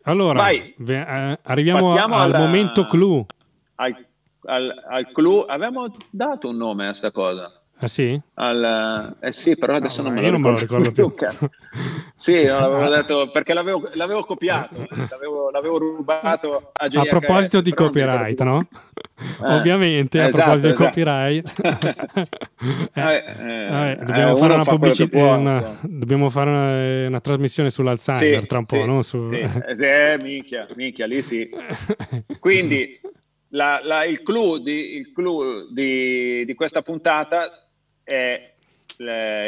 Allora, Vai, eh, arriviamo al alla, momento clou. Al, al, al clou, avevamo dato un nome a questa cosa. Ah sì? Al, eh, eh sì, però adesso no, non me lo, non ricordo, me lo ricordo più. più. sì, no, detto, perché l'avevo, l'avevo copiato, l'avevo, l'avevo, rubato a JHS. A proposito di copyright, no? Eh, Ovviamente, esatto, a proposito esatto. di copyright, eh, eh, eh, dobbiamo, fare una pubblic- può, una, dobbiamo fare una, una trasmissione sull'Alzheimer sì, tra un po', sì, no? Su... Sì, minchia, minchia, lì sì. Quindi... La, la, il clou, di, il clou di, di questa puntata è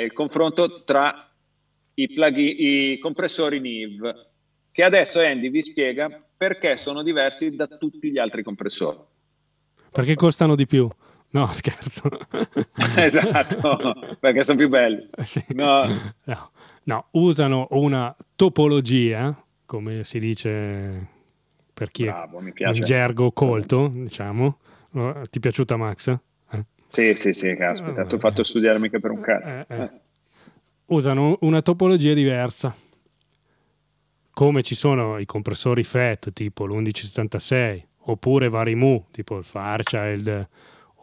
il confronto tra i, i compressori NIV, che adesso Andy vi spiega perché sono diversi da tutti gli altri compressori. Perché costano di più. No, scherzo. esatto, perché sono più belli. Eh, sì. No. No. no. usano una topologia, come si dice per chi Bravo, è un gergo colto, diciamo. Oh, ti è piaciuta Max? Sì, sì, sì, caspita, eh, ti ho fatto studiare mica per un eh, cazzo. Eh, eh. eh. Usano una topologia diversa. Come ci sono i compressori FET, tipo l'1176, oppure vari MU, tipo il Farchild,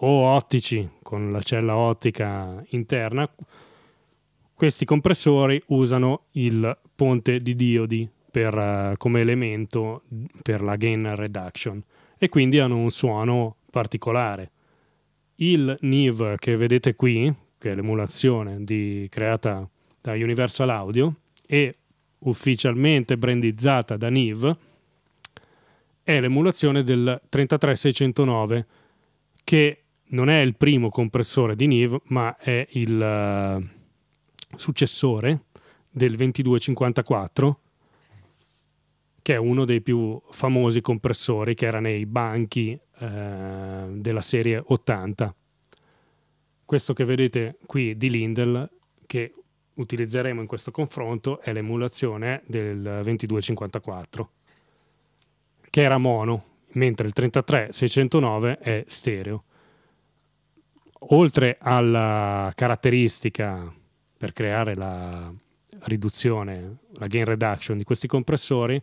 o ottici, con la cella ottica interna, questi compressori usano il ponte di diodi per, come elemento per la gain reduction e quindi hanno un suono particolare il NIV che vedete qui, che è l'emulazione di, creata da Universal Audio e ufficialmente brandizzata da NIV, è l'emulazione del 33609 che non è il primo compressore di NIV, ma è il eh, successore del 2254 che è uno dei più famosi compressori che era nei banchi eh, della serie 80. Questo che vedete qui di Lindel, che utilizzeremo in questo confronto, è l'emulazione del 2254, che era mono, mentre il 33609 è stereo. Oltre alla caratteristica per creare la riduzione, la gain reduction di questi compressori,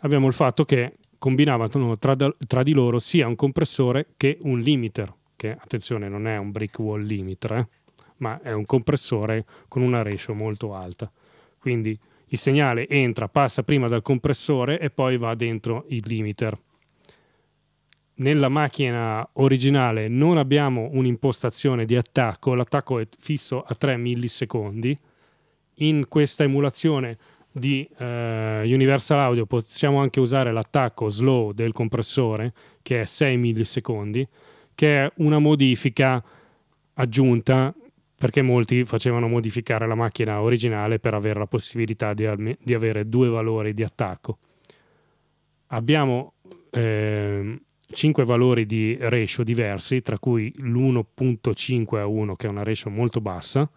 abbiamo il fatto che combinavano tra, tra, di loro sia un compressore che un limiter, che attenzione non è un brick wall limiter, eh, ma è un compressore con una ratio molto alta. Quindi il segnale entra, passa prima dal compressore e poi va dentro il limiter. Nella macchina originale non abbiamo un'impostazione di attacco, l'attacco è fisso a 3 millisecondi. In questa emulazione di eh, Universal Audio possiamo anche usare l'attacco slow del compressore, che è 6 millisecondi, che è una modifica aggiunta perché molti facevano modificare la macchina originale per avere la possibilità di, alme- di avere due valori di attacco. Abbiamo eh, 5 valori di ratio diversi, tra cui l'1.5 a 1, che è una ratio molto bassa,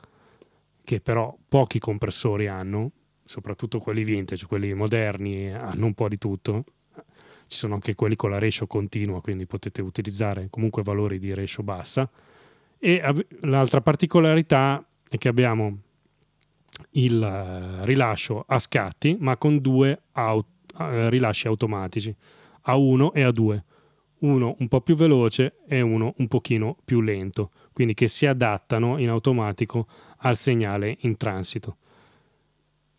che però pochi compressori hanno, soprattutto quelli vintage, quelli moderni, hanno un po' di tutto. Ci sono anche quelli con la ratio continua, quindi potete utilizzare comunque valori di ratio bassa. E ab- l'altra particolarità è che abbiamo il uh, rilascio a scatti, ma con due aut- uh, rilasci automatici, A1 e A2. Uno un po' più veloce e uno un pochino più lento, quindi che si adattano in automatico al segnale in transito.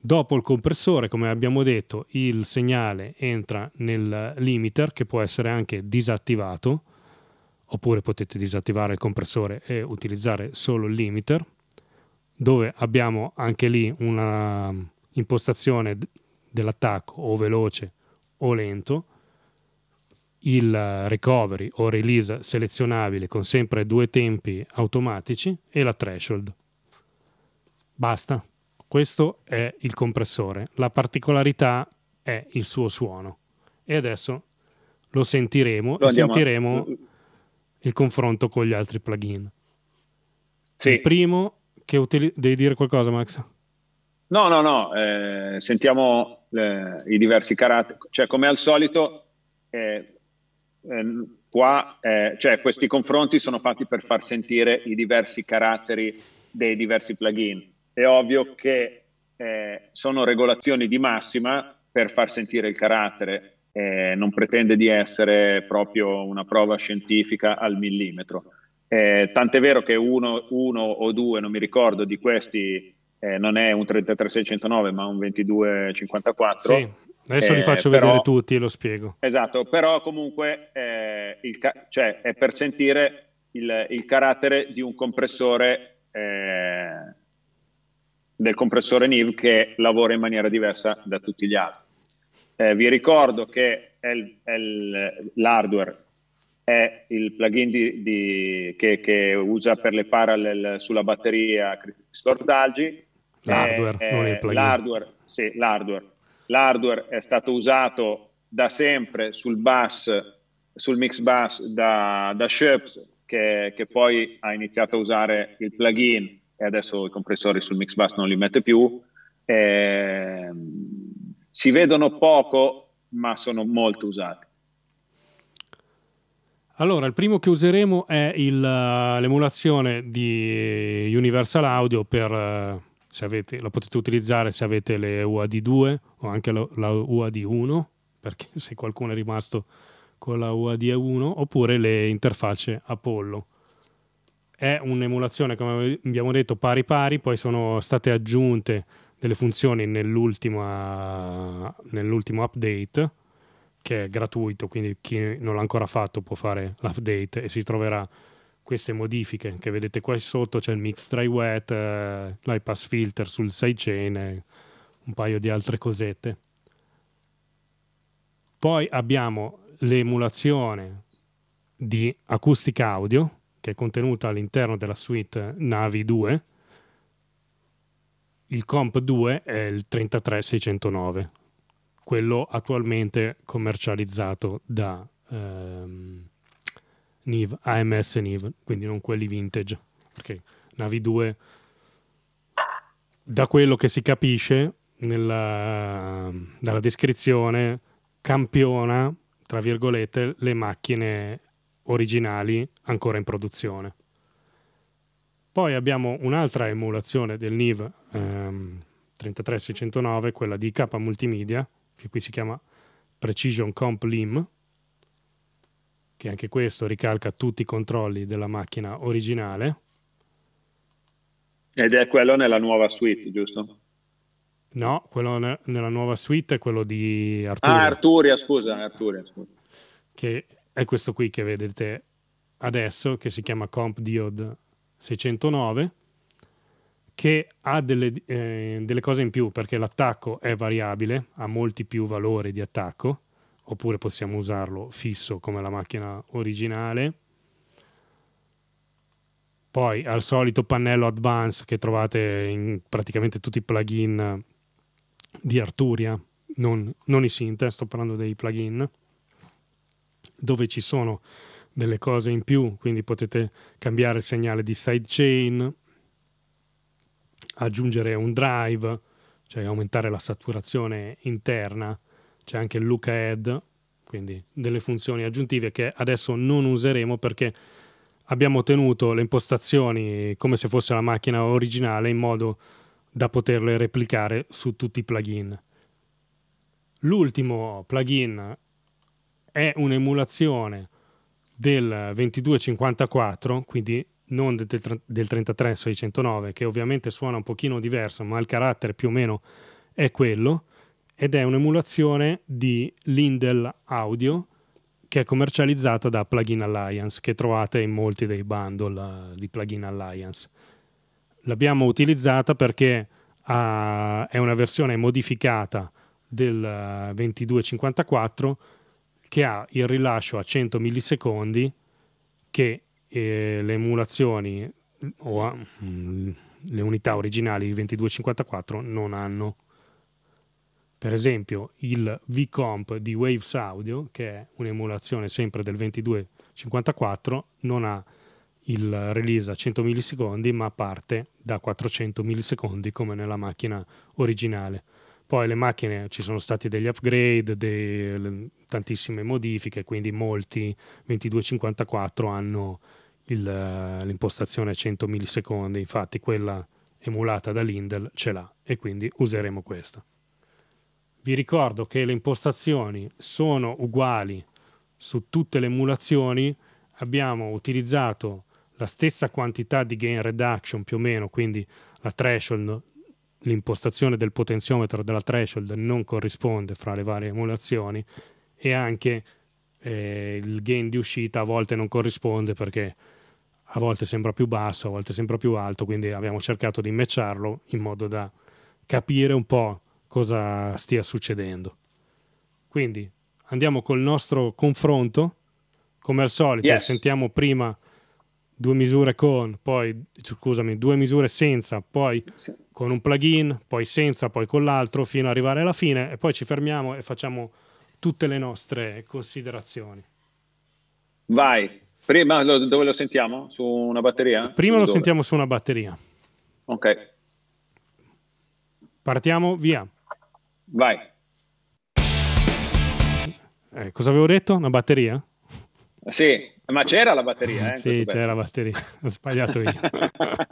Dopo il compressore, come abbiamo detto, il segnale entra nel limiter che può essere anche disattivato, oppure potete disattivare il compressore e utilizzare solo il limiter, dove abbiamo anche lì una impostazione dell'attacco o veloce o lento, il recovery o release selezionabile con sempre due tempi automatici e la threshold. Basta. Questo è il compressore, la particolarità è il suo suono. E adesso lo sentiremo lo e sentiremo a... il confronto con gli altri plugin. Sì. Il primo che utili- devi dire qualcosa, Max? No, no, no, eh, sentiamo eh, i diversi caratteri, cioè come al solito eh, eh qua, eh, cioè, questi confronti sono fatti per far sentire i diversi caratteri dei diversi plugin è ovvio che eh, sono regolazioni di massima per far sentire il carattere, eh, non pretende di essere proprio una prova scientifica al millimetro. Eh, tant'è vero che uno, uno, o due, non mi ricordo, di questi eh, non è un 33609 ma un 2254. Sì. Adesso li eh, faccio però, vedere tutti e lo spiego. Esatto, però comunque eh, il, cioè, è per sentire il, il, carattere di un compressore del compressore NIV che lavora in maniera diversa da tutti gli altri. Eh, vi ricordo che el, el, l'hardware è il plugin di, di, che, che, usa per le parallel sulla batteria Stortaggi. L'hardware, è, eh, non il eh, plugin. L'hardware, sì, l'hardware. L'hardware è stato usato da sempre sul bus, sul mix bus da, da Sheps, che, che poi ha iniziato a usare il plugin e adesso i compressori sul mix bus non li mette più. Eh, si vedono poco, ma sono molto usati. Allora, il primo che useremo è il, eh, l'emulazione di Universal Audio per eh, se avete, la potete utilizzare se avete le UAD2 o anche la, la UAD1, perché se qualcuno è rimasto con la UAD1, oppure le interfacce Apollo è un'emulazione, come abbiamo detto, pari pari, poi sono state aggiunte delle funzioni nell'ultimo nell update che è gratuito, quindi chi non l'ha ancora fatto può fare l'update e si troverà queste modifiche che vedete qua sotto, c'è il mix dry wet, eh, l'iPass filter sul sidechain e un paio di altre cosette. Poi abbiamo l'emulazione di acoustic audio che è contenuta all'interno della suite Navi 2. Il comp 2 è il 33609, quello attualmente commercializzato da ehm, NIV, AMS NIV, quindi non quelli vintage. Perché Navi 2, da quello che si capisce nella, dalla descrizione, campiona, tra virgolette, le macchine originali ancora in produzione. Poi abbiamo un'altra emulazione del NIV ehm, 33609, quella di K Multimedia, che qui si chiama Precision Comp Lim, che anche questo ricalca tutti i controlli della macchina originale. Ed è quello nella nuova suite, giusto? No, quello ne nella nuova suite è quello di ah, Arturia. Ah, Arturia, scusa, Arturia, scusa. Che è questo qui che vedete adesso, che si chiama Comp Diode 609, che ha delle, eh, delle cose in più perché l'attacco è variabile, ha molti più valori di attacco, oppure possiamo usarlo fisso come la macchina originale. Poi al solito pannello Advanced che trovate in praticamente tutti i plugin di Arturia, non, non i synth, eh, sto parlando dei plugin dove ci sono delle cose in più, quindi potete cambiare il segnale di sidechain, aggiungere un drive, cioè aumentare la saturazione interna, c'è anche il look ahead, quindi delle funzioni aggiuntive che adesso non useremo perché abbiamo tenuto le impostazioni come se fosse la macchina originale in modo da poterle replicare su tutti i plugin. L'ultimo plugin è un'emulazione del 2254, quindi non del, del 33609, che ovviamente suona un pochino diverso, ma il carattere più o meno è quello, ed è un'emulazione di Lindell Audio, che è commercializzata da Plugin Alliance, che trovate in molti dei bundle eh, di Plugin Alliance. L'abbiamo utilizzata perché uh, è una versione modificata del 2254 eh, che ha il rilascio a 100 millisecondi che eh, le emulazioni o mh, mm, le unità originali 2254 non hanno. Per esempio il VComp di Waves Audio, che è un'emulazione sempre del 2254, non ha il release a 100 millisecondi ma parte da 400 millisecondi come nella macchina originale. Poi le macchine ci sono stati degli upgrade, dei, tantissime modifiche, quindi molti 2254 hanno il, l'impostazione 100 millisecondi, infatti quella emulata dall'Indel ce l'ha e quindi useremo questa. Vi ricordo che le impostazioni sono uguali su tutte le emulazioni, abbiamo utilizzato la stessa quantità di gain reduction più o meno, quindi la threshold l'impostazione del potenziometro della threshold non corrisponde fra le varie emulazioni e anche eh, il gain di uscita a volte non corrisponde perché a volte sembra più basso, a volte sembra più alto, quindi abbiamo cercato di matcharlo in modo da capire un po' cosa stia succedendo. Quindi andiamo col nostro confronto, come al solito yes. sentiamo prima due misure con, poi scusami, due misure senza, poi con un plugin, poi senza, poi con l'altro, fino ad arrivare alla fine e poi ci fermiamo e facciamo tutte le nostre considerazioni. Vai, prima lo, dove lo sentiamo? Su una batteria? Prima lo dove? sentiamo su una batteria. Ok. Partiamo, via. Vai. Eh, cosa avevo detto? Una batteria? Sì, ma c'era la batteria, eh, Sì, c'era la batteria, ho sbagliato io.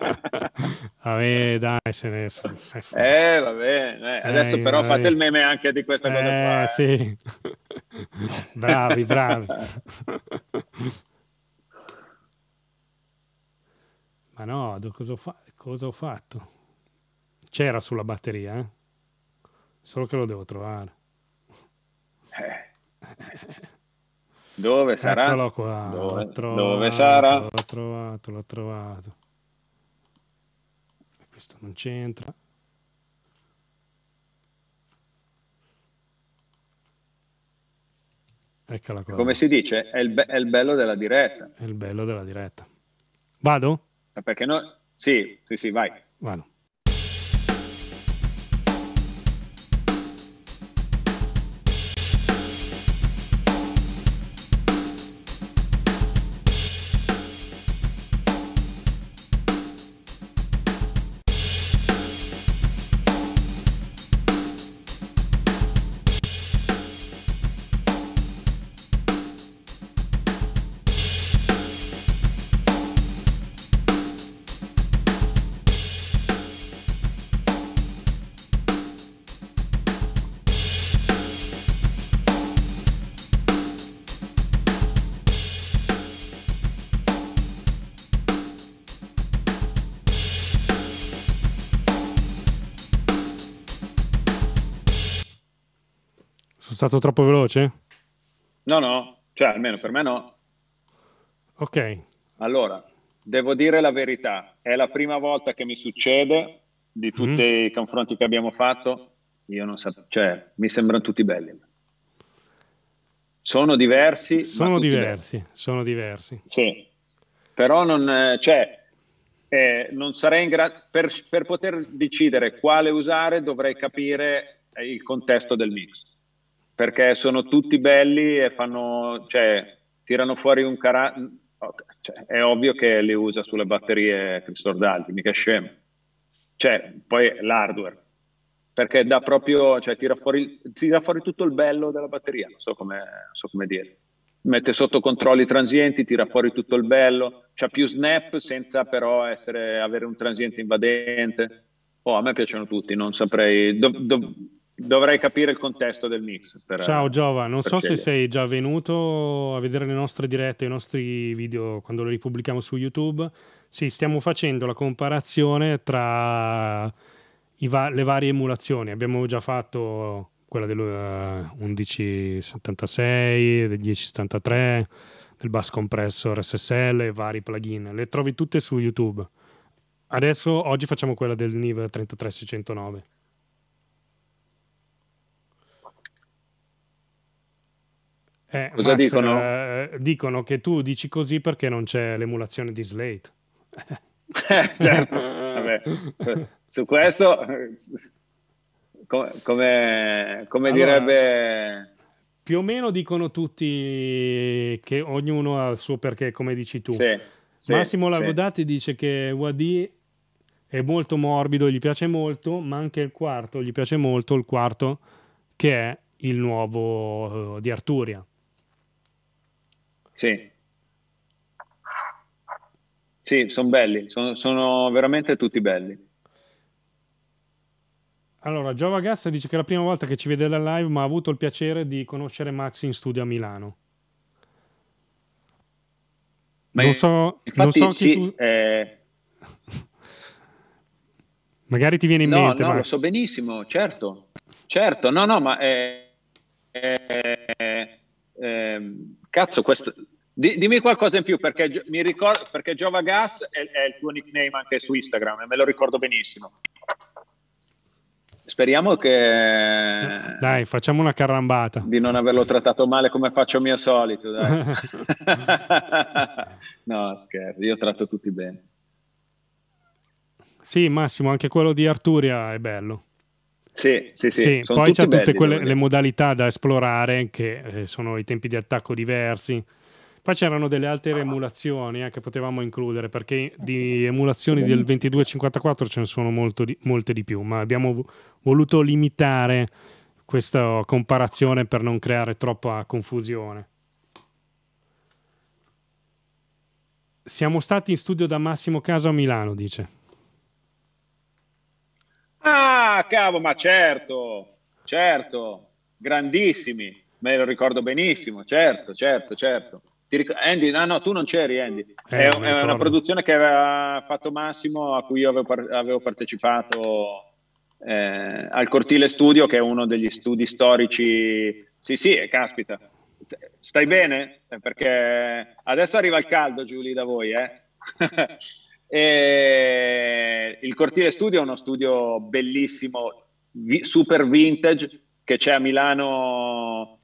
vabbè, dai, se ne se, se... Eh, vabbè, eh. adesso eh, però vabbè. fate il meme anche di questa cosa qua. Eh, eh. sì. bravi, bravi. ma no, cosa ho, fa- cosa ho fatto? C'era sulla batteria, eh? Solo che lo devo trovare. Eh. Dove sarà? Eccolo qua. Dove, trovato, dove sarà? L'ho trovato, l'ho trovato. Questo non c'entra. Eccola qua. Come si dice? È il, be- è il, bello della diretta. È il bello della diretta. Vado? Perché no? Sì, sì, sì, vai. Vado. stato troppo veloce? No, no, cioè almeno per me no. Ok. Allora, devo dire la verità, è la prima volta che mi succede di mhm. tutti mm. i confronti che abbiamo fatto, io non so, cioè mi sembrano tutti belli. Sono diversi. Sono diversi, belli. sono diversi. Sì, però non, cioè, eh, non sarei in grado, per, per poter decidere quale usare dovrei capire il contesto del mix perché sono tutti belli e fanno, cioè, tirano fuori un carattere. cioè, è ovvio che li usa sulle batterie Cristordanti, mica scemo. Cioè, poi l'hardware, perché dà proprio, cioè, tira fuori, tira fuori tutto il bello della batteria, non so come, so come dire. Mette sotto controllo i transienti, tira fuori tutto il bello, c'ha più snap senza però essere, avere un transiente invadente. Oh, a me piacciono tutti, non saprei. Do, do, dovrei capire il contesto del mix. Per, Ciao Giova, non so scegliere. se sei già venuto a vedere le nostre dirette, i nostri video quando li ripubblichiamo su YouTube. Sì, stiamo facendo la comparazione tra va- le varie emulazioni. Abbiamo già fatto quella dell'1176, del 1073, eh, del bus compressor SSL e vari plugin. Le trovi tutte su YouTube. Adesso oggi facciamo quella del NIV 33609. Eh, Cosa Max, dicono? Eh, dicono che tu dici così perché non c'è l'emulazione di Slate. Eh, certo, vabbè. su questo, come, come allora, direbbe... Più o meno dicono tutti che ognuno ha il suo perché, come dici tu. Sì, sì, Massimo Lagodati sì. dice che UAD è molto morbido, gli piace molto, ma anche il quarto gli piace molto, il quarto che è il nuovo uh, di Arturia. Sì. Sì, sono belli, sono, sono, veramente tutti belli. Allora, Giova Gassa dice che è la prima volta che ci vede da live, ma ha avuto il piacere di conoscere Max in studio a Milano. Ma non so, infatti, non so chi sì, tu... Eh... Magari ti viene in no, mente. No, Max. lo so benissimo, certo. Certo, no, no, ma... È, è, è, Cazzo, questo... Di, dimmi qualcosa in più perché, mi ricordo, perché Giova Gas è, è, il tuo nickname anche su Instagram e me lo ricordo benissimo. Speriamo che... Dai, facciamo una carambata. Di non averlo trattato male come faccio mio solito. no, scherzo, io tratto tutti bene. Sì, Massimo, anche quello di Arturia è bello. Sì, sì, sì. sì poi c'è tutte quelle, le modalità da esplorare che eh, sono i tempi di attacco diversi. Poi c'erano delle altre ah. emulazioni eh, che potevamo includere perché di emulazioni del 2254 ce ne sono di, molte di più, ma abbiamo voluto limitare questa comparazione per non creare troppa confusione. Siamo stati in studio da Massimo Caso a Milano, dice. Ah, cavolo, ma certo, certo, grandissimi, me lo ricordo benissimo, certo, certo, certo. Ric- Andy, no, no, tu non c'eri, Andy. Eh, è, una produzione che aveva fatto Massimo, a cui io avevo, par- avevo partecipato eh, al Cortile Studio, che è uno degli studi storici. Sì, sì, eh, caspita. Stai bene? Eh, perché adesso arriva il caldo, Giulia, da voi, eh? E il Cortile Studio è uno studio bellissimo, super vintage, che c'è a Milano,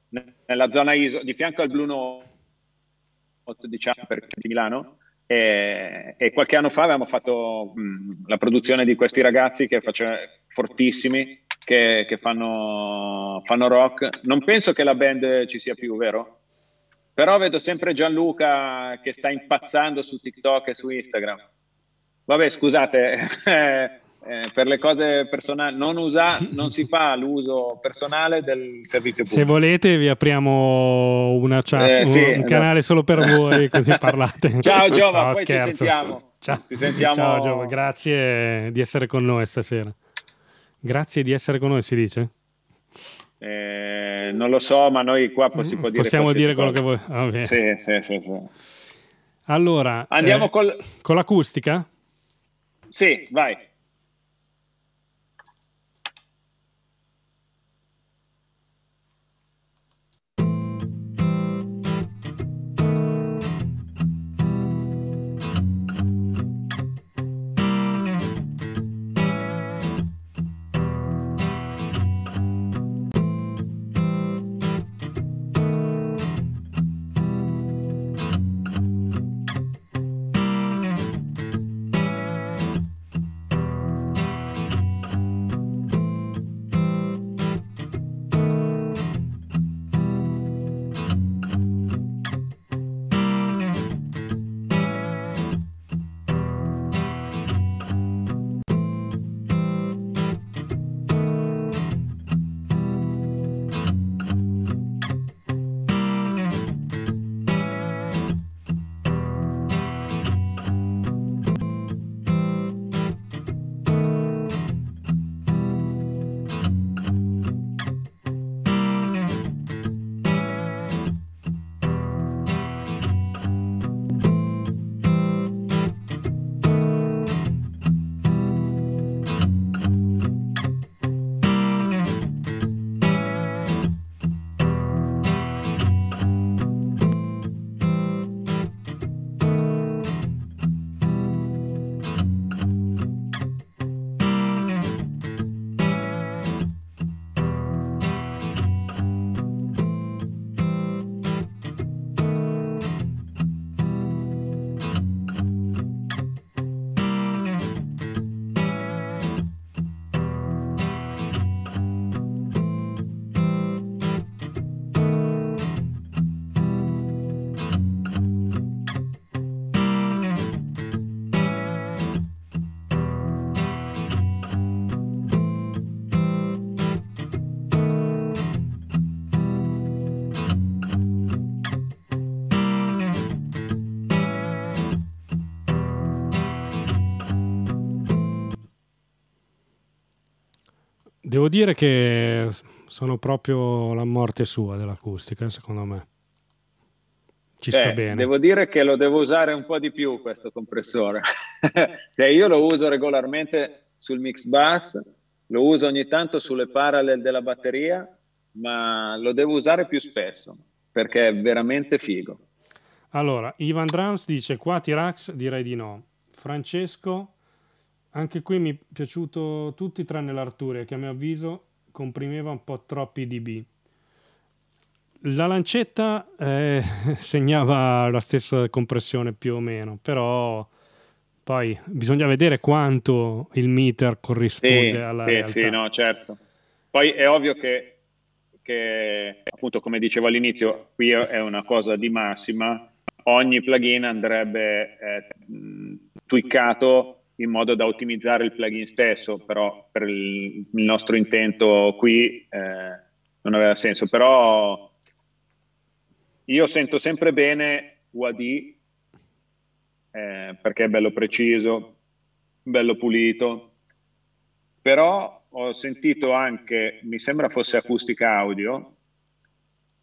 nella zona ISO, di fianco al Blue Note, diciamo, perché di Milano. E, e, qualche anno fa avevamo fatto mh, la produzione di questi ragazzi che facevano fortissimi, che, che fanno, fanno, rock. Non penso che la band ci sia più, vero? Però vedo sempre Gianluca che sta impazzando su TikTok e su Instagram. Vabbè, scusate, eh, eh, per le cose personali non, usa, non si fa l'uso personale del servizio pubblico. Se volete vi apriamo una chat, eh, sì, un, esatto. canale solo per voi, così parlate. Ciao Giova, no, poi scherzo. ci sentiamo. Ciao. Ci sentiamo. Ciao Giova, grazie di essere con noi stasera. Grazie di essere con noi, si dice? Eh, non lo so, ma noi qua si può dire possiamo dire quello cosa. che vuoi. Ah, sì, sì, sì, allora, andiamo eh, col... con l'acustica? Sì, vai. Devo dire che sono proprio la morte sua dell'acustica, secondo me. Ci eh, sta bene. Devo dire che lo devo usare un po' di più questo compressore. cioè, io lo uso regolarmente sul mix bass, lo uso ogni tanto sulle parallel della batteria, ma lo devo usare più spesso perché è veramente figo. Allora, Ivan Drums dice qua T-Rax direi di no. Francesco anche qui mi è piaciuto tutti tranne l'Arturia che a mio avviso comprimeva un po' troppi dB. La lancetta eh, segnava la stessa compressione più o meno, però poi bisogna vedere quanto il meter corrisponde sì, alla sì, realtà. Sì, no, certo. Poi è ovvio che, che, appunto, come dicevo all'inizio, qui è una cosa di massima. Ogni plugin andrebbe eh, tweakato in modo da ottimizzare il plugin stesso, però per il, nostro intento qui eh, non aveva senso. Però io sento sempre bene UAD eh, perché è bello preciso, bello pulito, però ho sentito anche, mi sembra fosse acustica audio,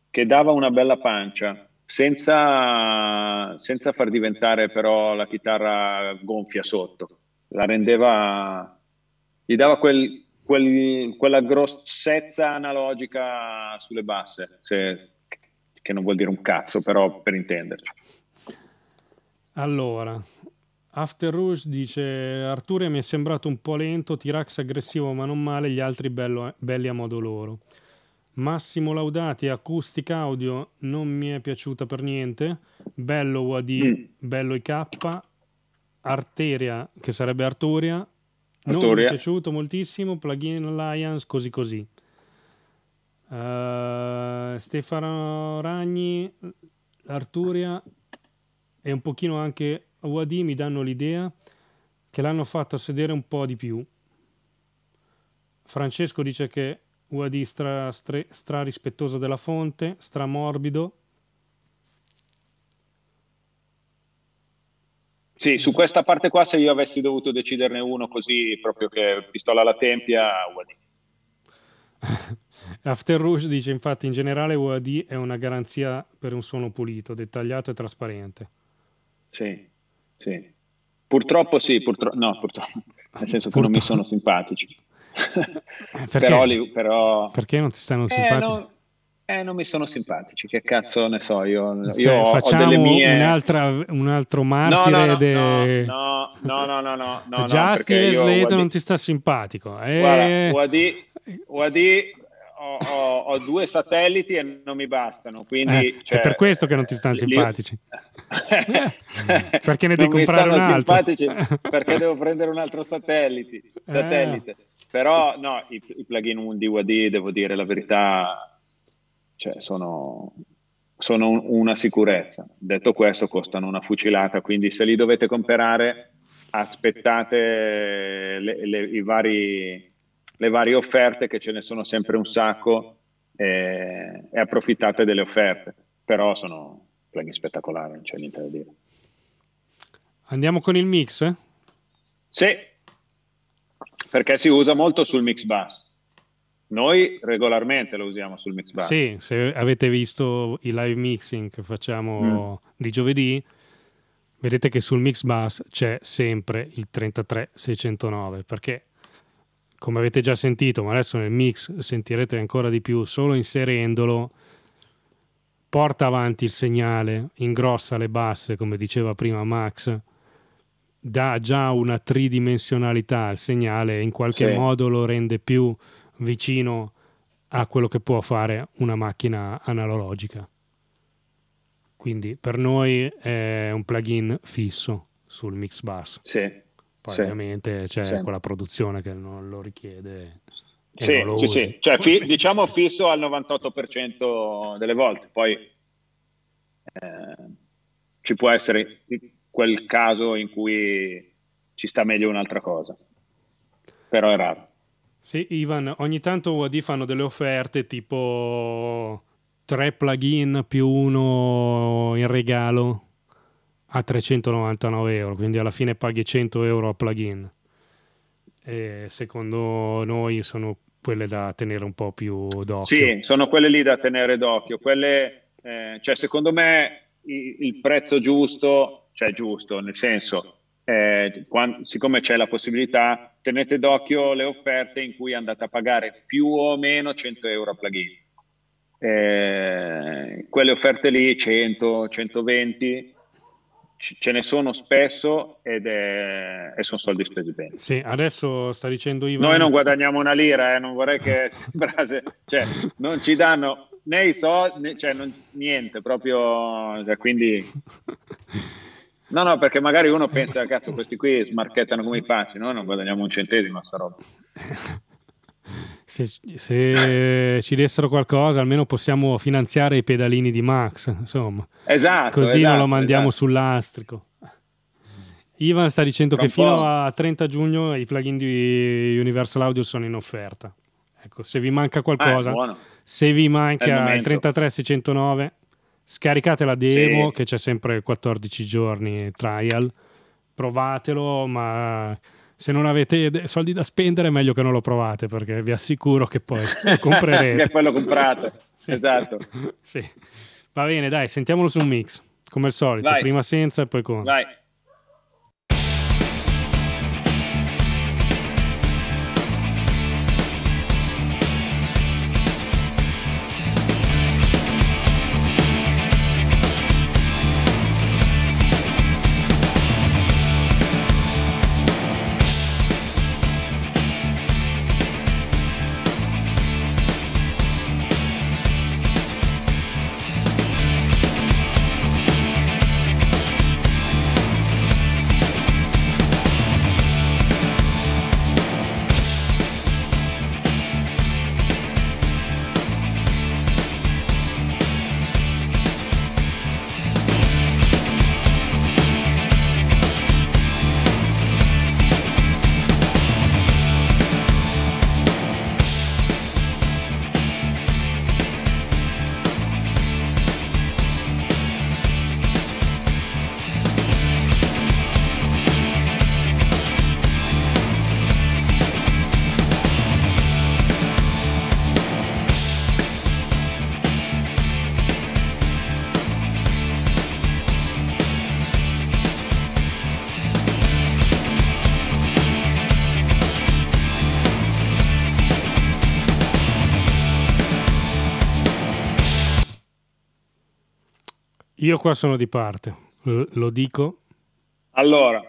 che dava una bella pancia. Senza, senza far diventare però la chitarra gonfia sotto la rendeva, gli dava quel, quel, quella grossezza analogica sulle basse, se, che non vuol dire un cazzo, però per intenderci. Allora, After Rouge dice Arturia mi è sembrato un po' lento, Tirax aggressivo ma non male, gli altri bello, belli a modo loro. Massimo Laudati, acustica audio non mi è piaciuta per niente, bello UAD, mm. bello IK, Arteria, che sarebbe Arturia, Arturia. non mi è piaciuto moltissimo, Plugin Alliance, così così. Uh, Stefano Ragni, Arturia e un pochino anche UAD mi danno l'idea che l'hanno fatto sedere un po' di più. Francesco dice che UAD stra, stra, stra rispettoso della fonte, stra morbido, Sì, su questa parte qua se io avessi dovuto deciderne uno così, proprio che pistola alla tempia, UAD. After Rouge dice infatti in generale UAD è una garanzia per un suono pulito, dettagliato e trasparente. Sì, sì. Purtroppo sì, purtro- no, purtroppo, nel senso che purtroppo. non mi sono simpatici. perché? Però, però... perché non ti stanno eh, simpatici? No eh, non mi sono simpatici, che cazzo ne so io. cioè, ho, facciamo ho mie... un altro martire no, no, no, de... no, no, no, no, no, no, Già Slater non ti sta simpatico. Eh... ho, ho, ho, due satelliti e non mi bastano, quindi... Eh, cioè, è per questo che non ti stanno simpatici. perché ne devi comprare un altro. perché devo prendere un altro satellite. Eh. satellite. Però no, i, i plugin di WD, devo dire la verità, cioè sono, sono un, una sicurezza. Detto questo, costano una fucilata, quindi se li dovete comprare, aspettate le, le, vari, le varie offerte, che ce ne sono sempre un sacco, e, e approfittate delle offerte. Però sono plugin spettacolari, non c'è niente da dire. Andiamo con il mix? Sì, perché si usa molto sul mix bass noi regolarmente lo usiamo sul mix bar. Sì, se avete visto i live mixing che facciamo mm. di giovedì, vedete che sul mix bus c'è sempre il 33609 perché come avete già sentito, ma adesso nel mix sentirete ancora di più, solo inserendolo porta avanti il segnale, ingrossa le basse, come diceva prima Max, dà già una tridimensionalità al segnale, in qualche sì. modo lo rende più vicino a quello che può fare una macchina analogica. Quindi per noi è un plugin fisso sul mix bus. Sì. Poi sì. ovviamente c'è sì. quella produzione che non lo richiede. Sì, lo sì, sì, cioè, fi- diciamo fisso al 98% delle volte, poi eh, ci può essere quel caso in cui ci sta meglio un'altra cosa, però è raro. Sì, Ivan, ogni tanto UAD fanno delle offerte tipo tre plugin più uno in regalo a 399 euro, quindi alla fine paghi 100 euro a plugin. E secondo noi sono quelle da tenere un po' più d'occhio. Sì, sono quelle lì da tenere d'occhio. Quelle, eh, cioè, secondo me il, il, prezzo giusto, cioè giusto, nel senso, eh, quando, siccome c'è la possibilità, tenete d'occhio le offerte in cui andate a pagare più o meno 100 euro a plugin. Eh, quelle offerte lì, 100, 120, ce ne sono spesso ed è, e sono soldi spesi bene. Sì, adesso sta dicendo Ivan... Noi non guadagniamo una lira, eh, non vorrei che sembrasse... cioè, non ci danno né i soldi, né, cioè, non, niente, proprio... Cioè, quindi... No, no, perché magari uno eh, pensa, cazzo, questi qui smarchettano come i pazzi, noi non guadagniamo un centesimo a sta roba. Se, se, ci dessero qualcosa, almeno possiamo finanziare i pedalini di Max, insomma. Esatto. Così esatto, non lo esatto, mandiamo esatto. sull'astrico. Ivan sta dicendo Con che fino a 30 giugno i plugin di Universal Audio sono in offerta. Ecco, se vi manca qualcosa, ah, se vi manca il, il 33609 Scaricate la demo sì. che c'è sempre 14 giorni trial, provatelo, ma se non avete soldi da spendere è meglio che non lo provate perché vi assicuro che poi lo comprerete. e poi lo comprate, sì. esatto. Sì. Va bene, dai, sentiamolo su un mix, come al solito, Vai. prima senza e poi con. Vai. Io qua sono di parte, lo dico. Allora,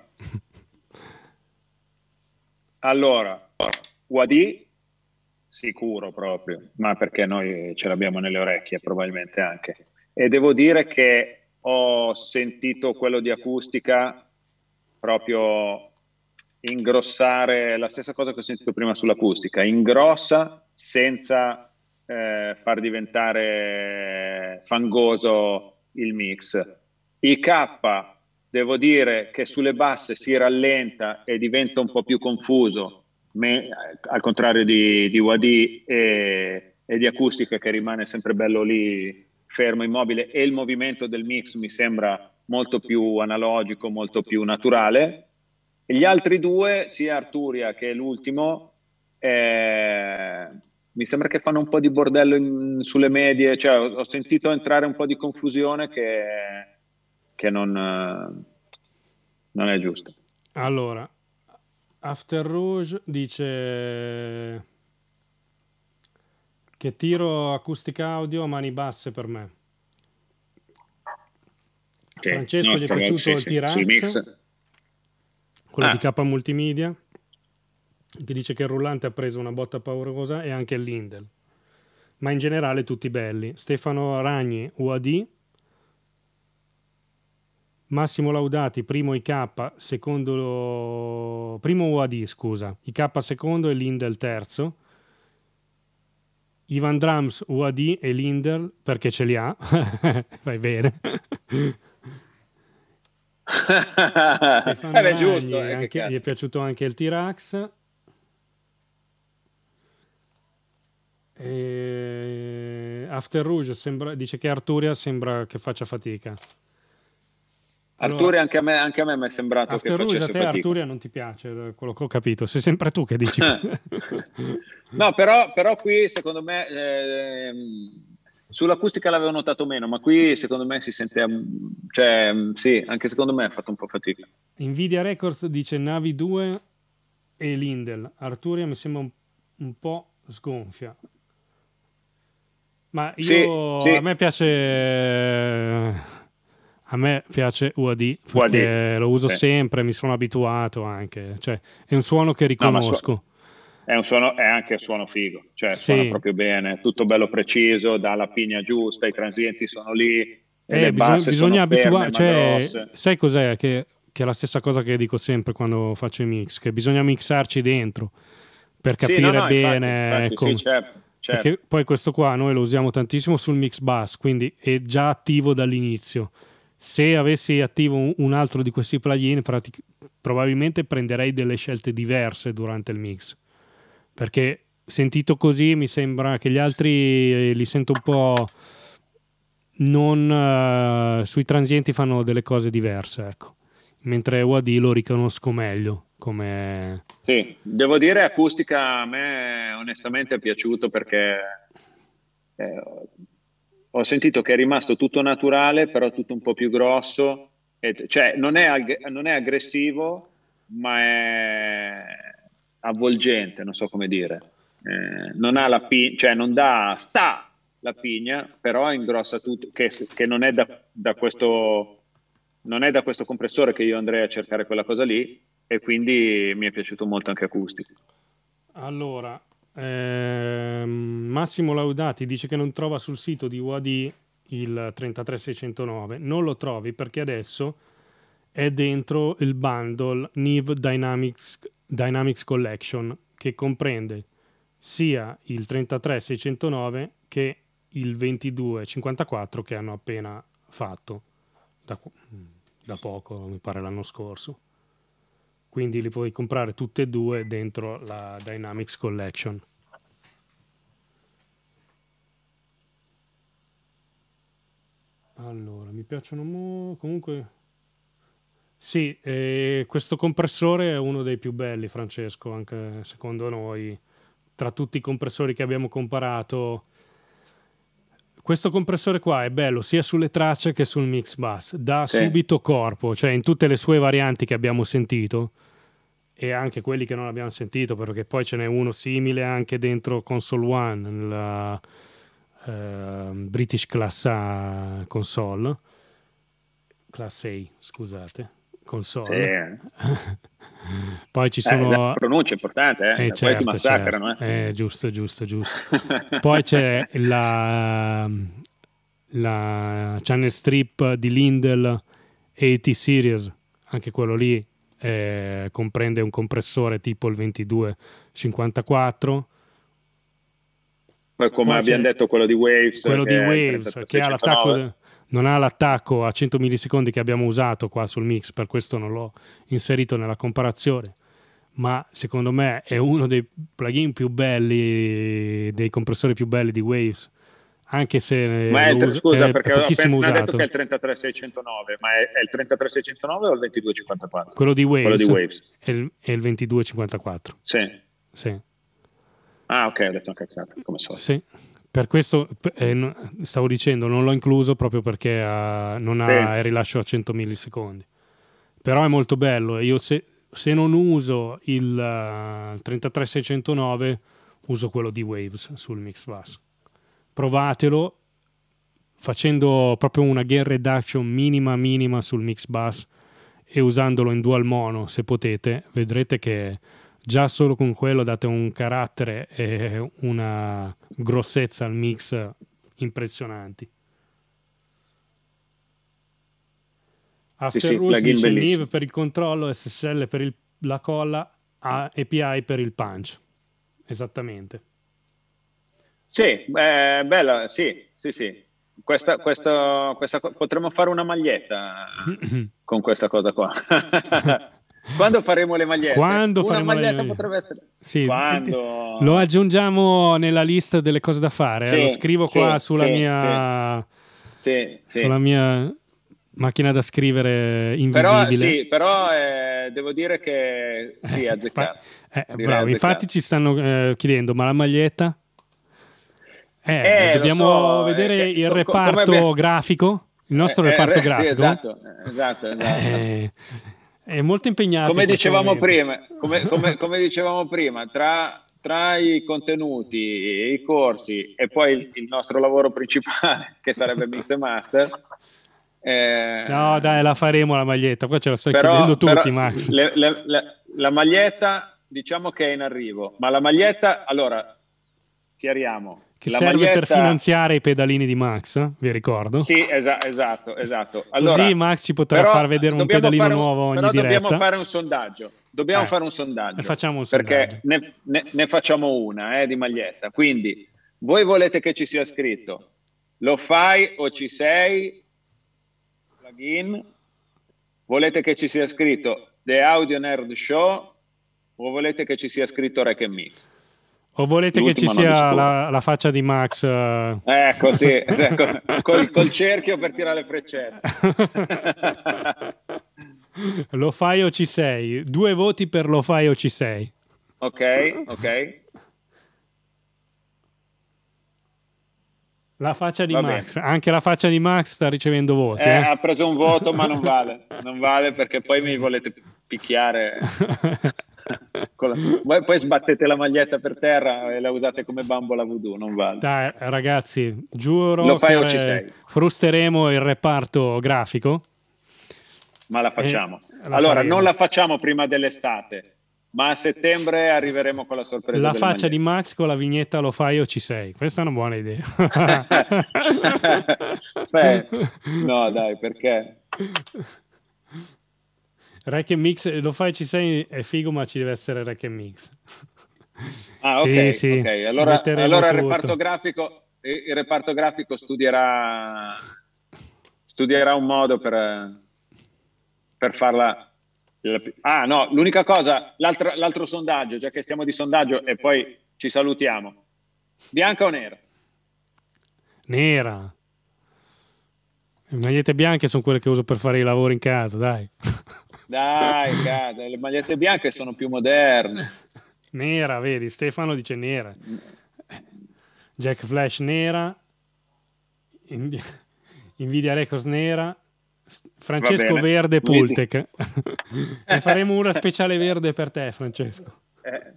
allora Wadi sicuro proprio, ma perché noi ce l'abbiamo nelle orecchie probabilmente anche. E devo dire che ho sentito quello di acustica proprio ingrossare la stessa cosa che ho sentito prima sull'acustica, ingrossa senza eh, far diventare fangoso il mix. I K, devo dire che sulle basse si rallenta e diventa un po' più confuso, me, al contrario di, di Wadi e, e di Acustica che rimane sempre bello lì fermo, immobile e il movimento del mix mi sembra molto più analogico, molto più naturale. E gli altri due, sia Arturia che l'ultimo, eh, mi sembra che fanno un po' di bordello in, sulle medie, cioè ho, ho, sentito entrare un po' di confusione che, che non, non è giusta. Allora, After Rouge dice che tiro acustica audio a mani basse per me. Francesco no, gli è piaciuto sì, il Tiranz, quello eh. di ah. K Multimedia che dice che il rullante ha preso una botta paurosa e anche Lindel. Ma in generale tutti belli. Stefano Ragni, UAD. Massimo Laudati, primo IK, secondo... primo UAD, scusa. IK secondo e Lindel terzo. Ivan Drums, UAD e Lindel perché ce li ha. Vai bene. Stefano eh beh, Ragni, giusto, eh, anche, gli è piaciuto anche il T-Rax. E After Rouge sembra, dice che Arturia sembra che faccia fatica. Arturia anche a me, anche a me mi è sembrato After che Rouge, facesse a te fatica. Arturia non ti piace, quello che ho capito. Sei sempre tu che dici. no, però, però, qui secondo me... Eh, Sull'acustica l'avevo notato meno, ma qui secondo me si sente, cioè sì, anche secondo me ha fatto un po' fatica. Nvidia Records dice Navi 2 e Lindel, Arturia mi sembra un, un po' sgonfia. Ma io, sì, sì. a me piace... A me piace UAD perché UAD. lo uso sì. sempre, mi sono abituato anche, cioè è un suono che riconosco. No, è, un suono, è anche suono figo, cioè sì. suona proprio bene, tutto bello preciso, dà la pigna giusta, i transienti sono lì, eh, bisogna, bisogna abituarsi, cioè, sai cos'è? Che, che, è la stessa cosa che dico sempre quando faccio i mix, che bisogna mixarci dentro per capire sì, no, no, bene. Infatti, infatti, com- sì, certo. Certo. Perché poi questo qua noi lo usiamo tantissimo sul mix bus, quindi è già attivo dall'inizio. Se avessi attivo un altro di questi plugin, pratic- probabilmente prenderei delle scelte diverse durante il mix. Perché sentito così mi sembra che gli altri eh, li sento un po' non uh, sui transienti fanno delle cose diverse, ecco. Mentre UAD lo riconosco meglio. Come... Sì, devo dire acustica a me onestamente è piaciuto perché eh, ho sentito che è rimasto tutto naturale, però tutto un po' più grosso, e, cioè non è, ag- non è aggressivo, ma è avvolgente, non so come dire. Eh, non ha la pigna, cioè non dà, sta la pigna, però ingrossa tutto, che, che non è da, da questo non è da questo compressore che io andrei a cercare quella cosa lì e quindi mi è piaciuto molto anche acustico. Allora, eh, Massimo Laudati dice che non trova sul sito di UAD il 33609, non lo trovi perché adesso è dentro il bundle NIV Dynamics, Dynamics Collection che comprende sia il 33609 che il 2254 che hanno appena fatto da, da poco, mi pare l'anno scorso. Quindi li puoi comprare tutte e due dentro la Dynamics Collection. Allora, mi piacciono molto. Comunque, sì, eh, questo compressore è uno dei più belli, Francesco, anche secondo noi. Tra tutti i compressori che abbiamo comparato, questo compressore qua è bello sia sulle tracce che sul mix bus, dà sì. subito corpo, cioè in tutte le sue varianti che abbiamo sentito e anche quelli che non abbiamo sentito, perché poi ce n'è uno simile anche dentro Console One, nella eh, British Class A console, Class A, scusate, console. Sì. Poi ci eh, sono... Eh, la pronuncia è importante, eh? Eh, certo, ti massacrano. Certo. Eh. eh. giusto, giusto, giusto. Poi c'è la, la channel strip di Lindel AT Series, anche quello lì eh, comprende un compressore tipo il 2254. Poi come Poi abbiamo detto quello di Waves, quello di Waves che ha l'attacco non ha l'attacco a 100 millisecondi che abbiamo usato qua sul mix, per questo non l'ho inserito nella comparazione, ma secondo me è uno dei plugin più belli, dei compressori più belli di Waves, anche se ma è il, uso, scusa, è perché ho appena usato. detto che è il 33609, ma è, è il 33609 o il 2254? Quello di Waves, Quello di Waves. È, il, è il 2254. Sì. Sì. Ah, ok, ho detto una cazzata, come so. Sì. Per questo eh, stavo dicendo, non l'ho incluso proprio perché uh, non ha sì. il rilascio a 100 millisecondi. Però è molto bello. Io se, se non uso il uh, eh, 33609, uso quello di Waves sul Mix Bus. Provatelo facendo proprio una gain reduction minima minima sul Mix Bus e usandolo in dual mono se potete, vedrete che già solo con quello date un carattere e una grossezza al mix impressionanti. After sì, Rules dice per il controllo, SSL per il, la colla, API per il punch. Esattamente. Sì, eh, bella, sì, sì, sì. Questa, questa, questa, potremmo fare una maglietta con questa cosa qua. Quando faremo le magliette? Quando faremo maglietta le... potrebbe essere... Sì, Quando... lo aggiungiamo nella lista delle cose da fare, eh? sì, eh? lo scrivo sì, qua sulla, sì, mia... sulla mia... macchina da scrivere invisibile. Però, però eh, devo dire che sì, azzeccato. eh, eh bravo, infatti ci stanno eh, chiedendo, ma la maglietta? Eh, dobbiamo so, vedere il reparto abbiamo... grafico, il nostro reparto grafico. esatto, esatto. esatto. È molto impegnato. Come dicevamo prima, come, come, come dicevamo prima tra, tra, i contenuti, i corsi e poi il, il nostro lavoro principale, che sarebbe Mix Master, eh, no, dai, la faremo la maglietta. Poi ce la stai però, chiedendo tutti, però, Max. Le, le, le, la maglietta, diciamo che è in arrivo, ma la maglietta, allora, chiariamo, che la serve maglietta... per finanziare i pedalini di Max, vi ricordo. Sì, esa- esatto, esatto. Allora, Così Max ci potrà far vedere un pedalino un, nuovo ogni però diretta. dobbiamo fare un sondaggio. Dobbiamo eh, fare un sondaggio. Ne facciamo un sondaggio. Perché ne, ne, ne facciamo una eh, di maglietta. Quindi, voi volete che ci sia scritto lo fai o ci sei, plugin, volete che ci sia scritto The Audio Nerd Show o volete che ci sia scritto Rec Mix? O volete che ci sia la, la, faccia di Max? Uh... Ecco, sì, ecco, col, col, cerchio per tirare le freccette. lo fai o ci sei? Due voti per lo fai o ci sei. Ok, ok. La faccia di Va Max, bene. anche la faccia di Max sta ricevendo voti. Eh, eh. Ha preso un voto, ma non vale, non vale perché poi mi volete picchiare. Voi poi sbattete la maglietta per terra e la usate come bambola voodoo, non vale. Dai, ragazzi, giuro Lo fai che o ci sei. frusteremo il reparto grafico. Ma la facciamo. La allora, faremo. non la facciamo prima dell'estate, ma a settembre arriveremo con la sorpresa. La faccia magliette. di Max con la vignetta Lo fai o ci sei. Questa è una buona idea. Beh, no, dai, perché Rack and Mix, eh, lo fai ci sei è figo, ma ci deve essere Rack and Mix. Ah, sì, sì. okay. allora, allora il, reparto grafico, il, reparto grafico, studierà, studierà un modo per, per farla. Ah no, l'unica cosa, l'altro, l'altro sondaggio, già che siamo di sondaggio e poi ci salutiamo. Bianca o nera? Nera. Le magliette bianche sono quelle che uso per fare i lavori in casa, dai. Dai, cazzo, le magliette bianche sono più moderne. Nera, vedi, Stefano dice nera. Jack Flash nera. Nvidia Records nera. Francesco Verde Pultec. e faremo una speciale verde per te, Francesco. Eh,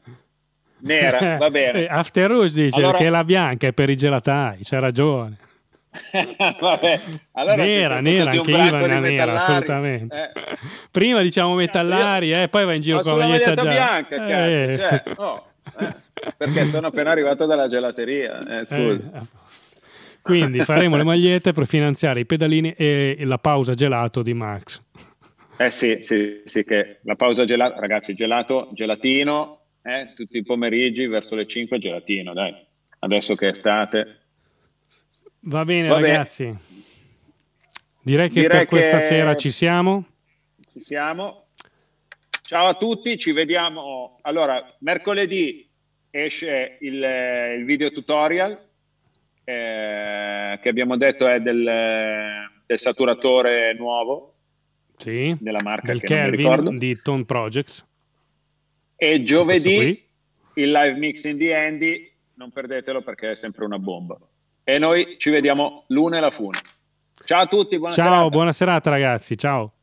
nera, va bene. After Rouge dice allora... che la bianca è per i gelatai, c'è ragione. Vabbè, allora nera, nera, anche Ivan nera, assolutamente. Eh. Prima diciamo metallari, eh, poi va in giro con la maglietta bianca, eh. cioè, oh, eh. perché sono appena arrivato dalla gelateria. Eh, eh, Quindi faremo le magliette per finanziare i pedalini e la pausa gelato di Max. Eh sì, sì, sì, che la pausa gelato, ragazzi, gelato, gelatino, tutti i pomeriggi verso le 5 gelatino, dai. Adesso che è estate, Va bene, Vabbè. ragazzi. Direi che Direi per questa che... sera ci siamo. Ci siamo. Ciao a tutti, ci vediamo. Allora, mercoledì esce il, eh, il video tutorial eh, che abbiamo detto è del, eh, del saturatore nuovo sì, della marca del Kelvin di Tone Projects. E giovedì il live mix in the Andy, non perdetelo perché è sempre una bomba. E noi ci vediamo l'una e la fune. Ciao a tutti, buona Ciao, serata. buona serata ragazzi, ciao.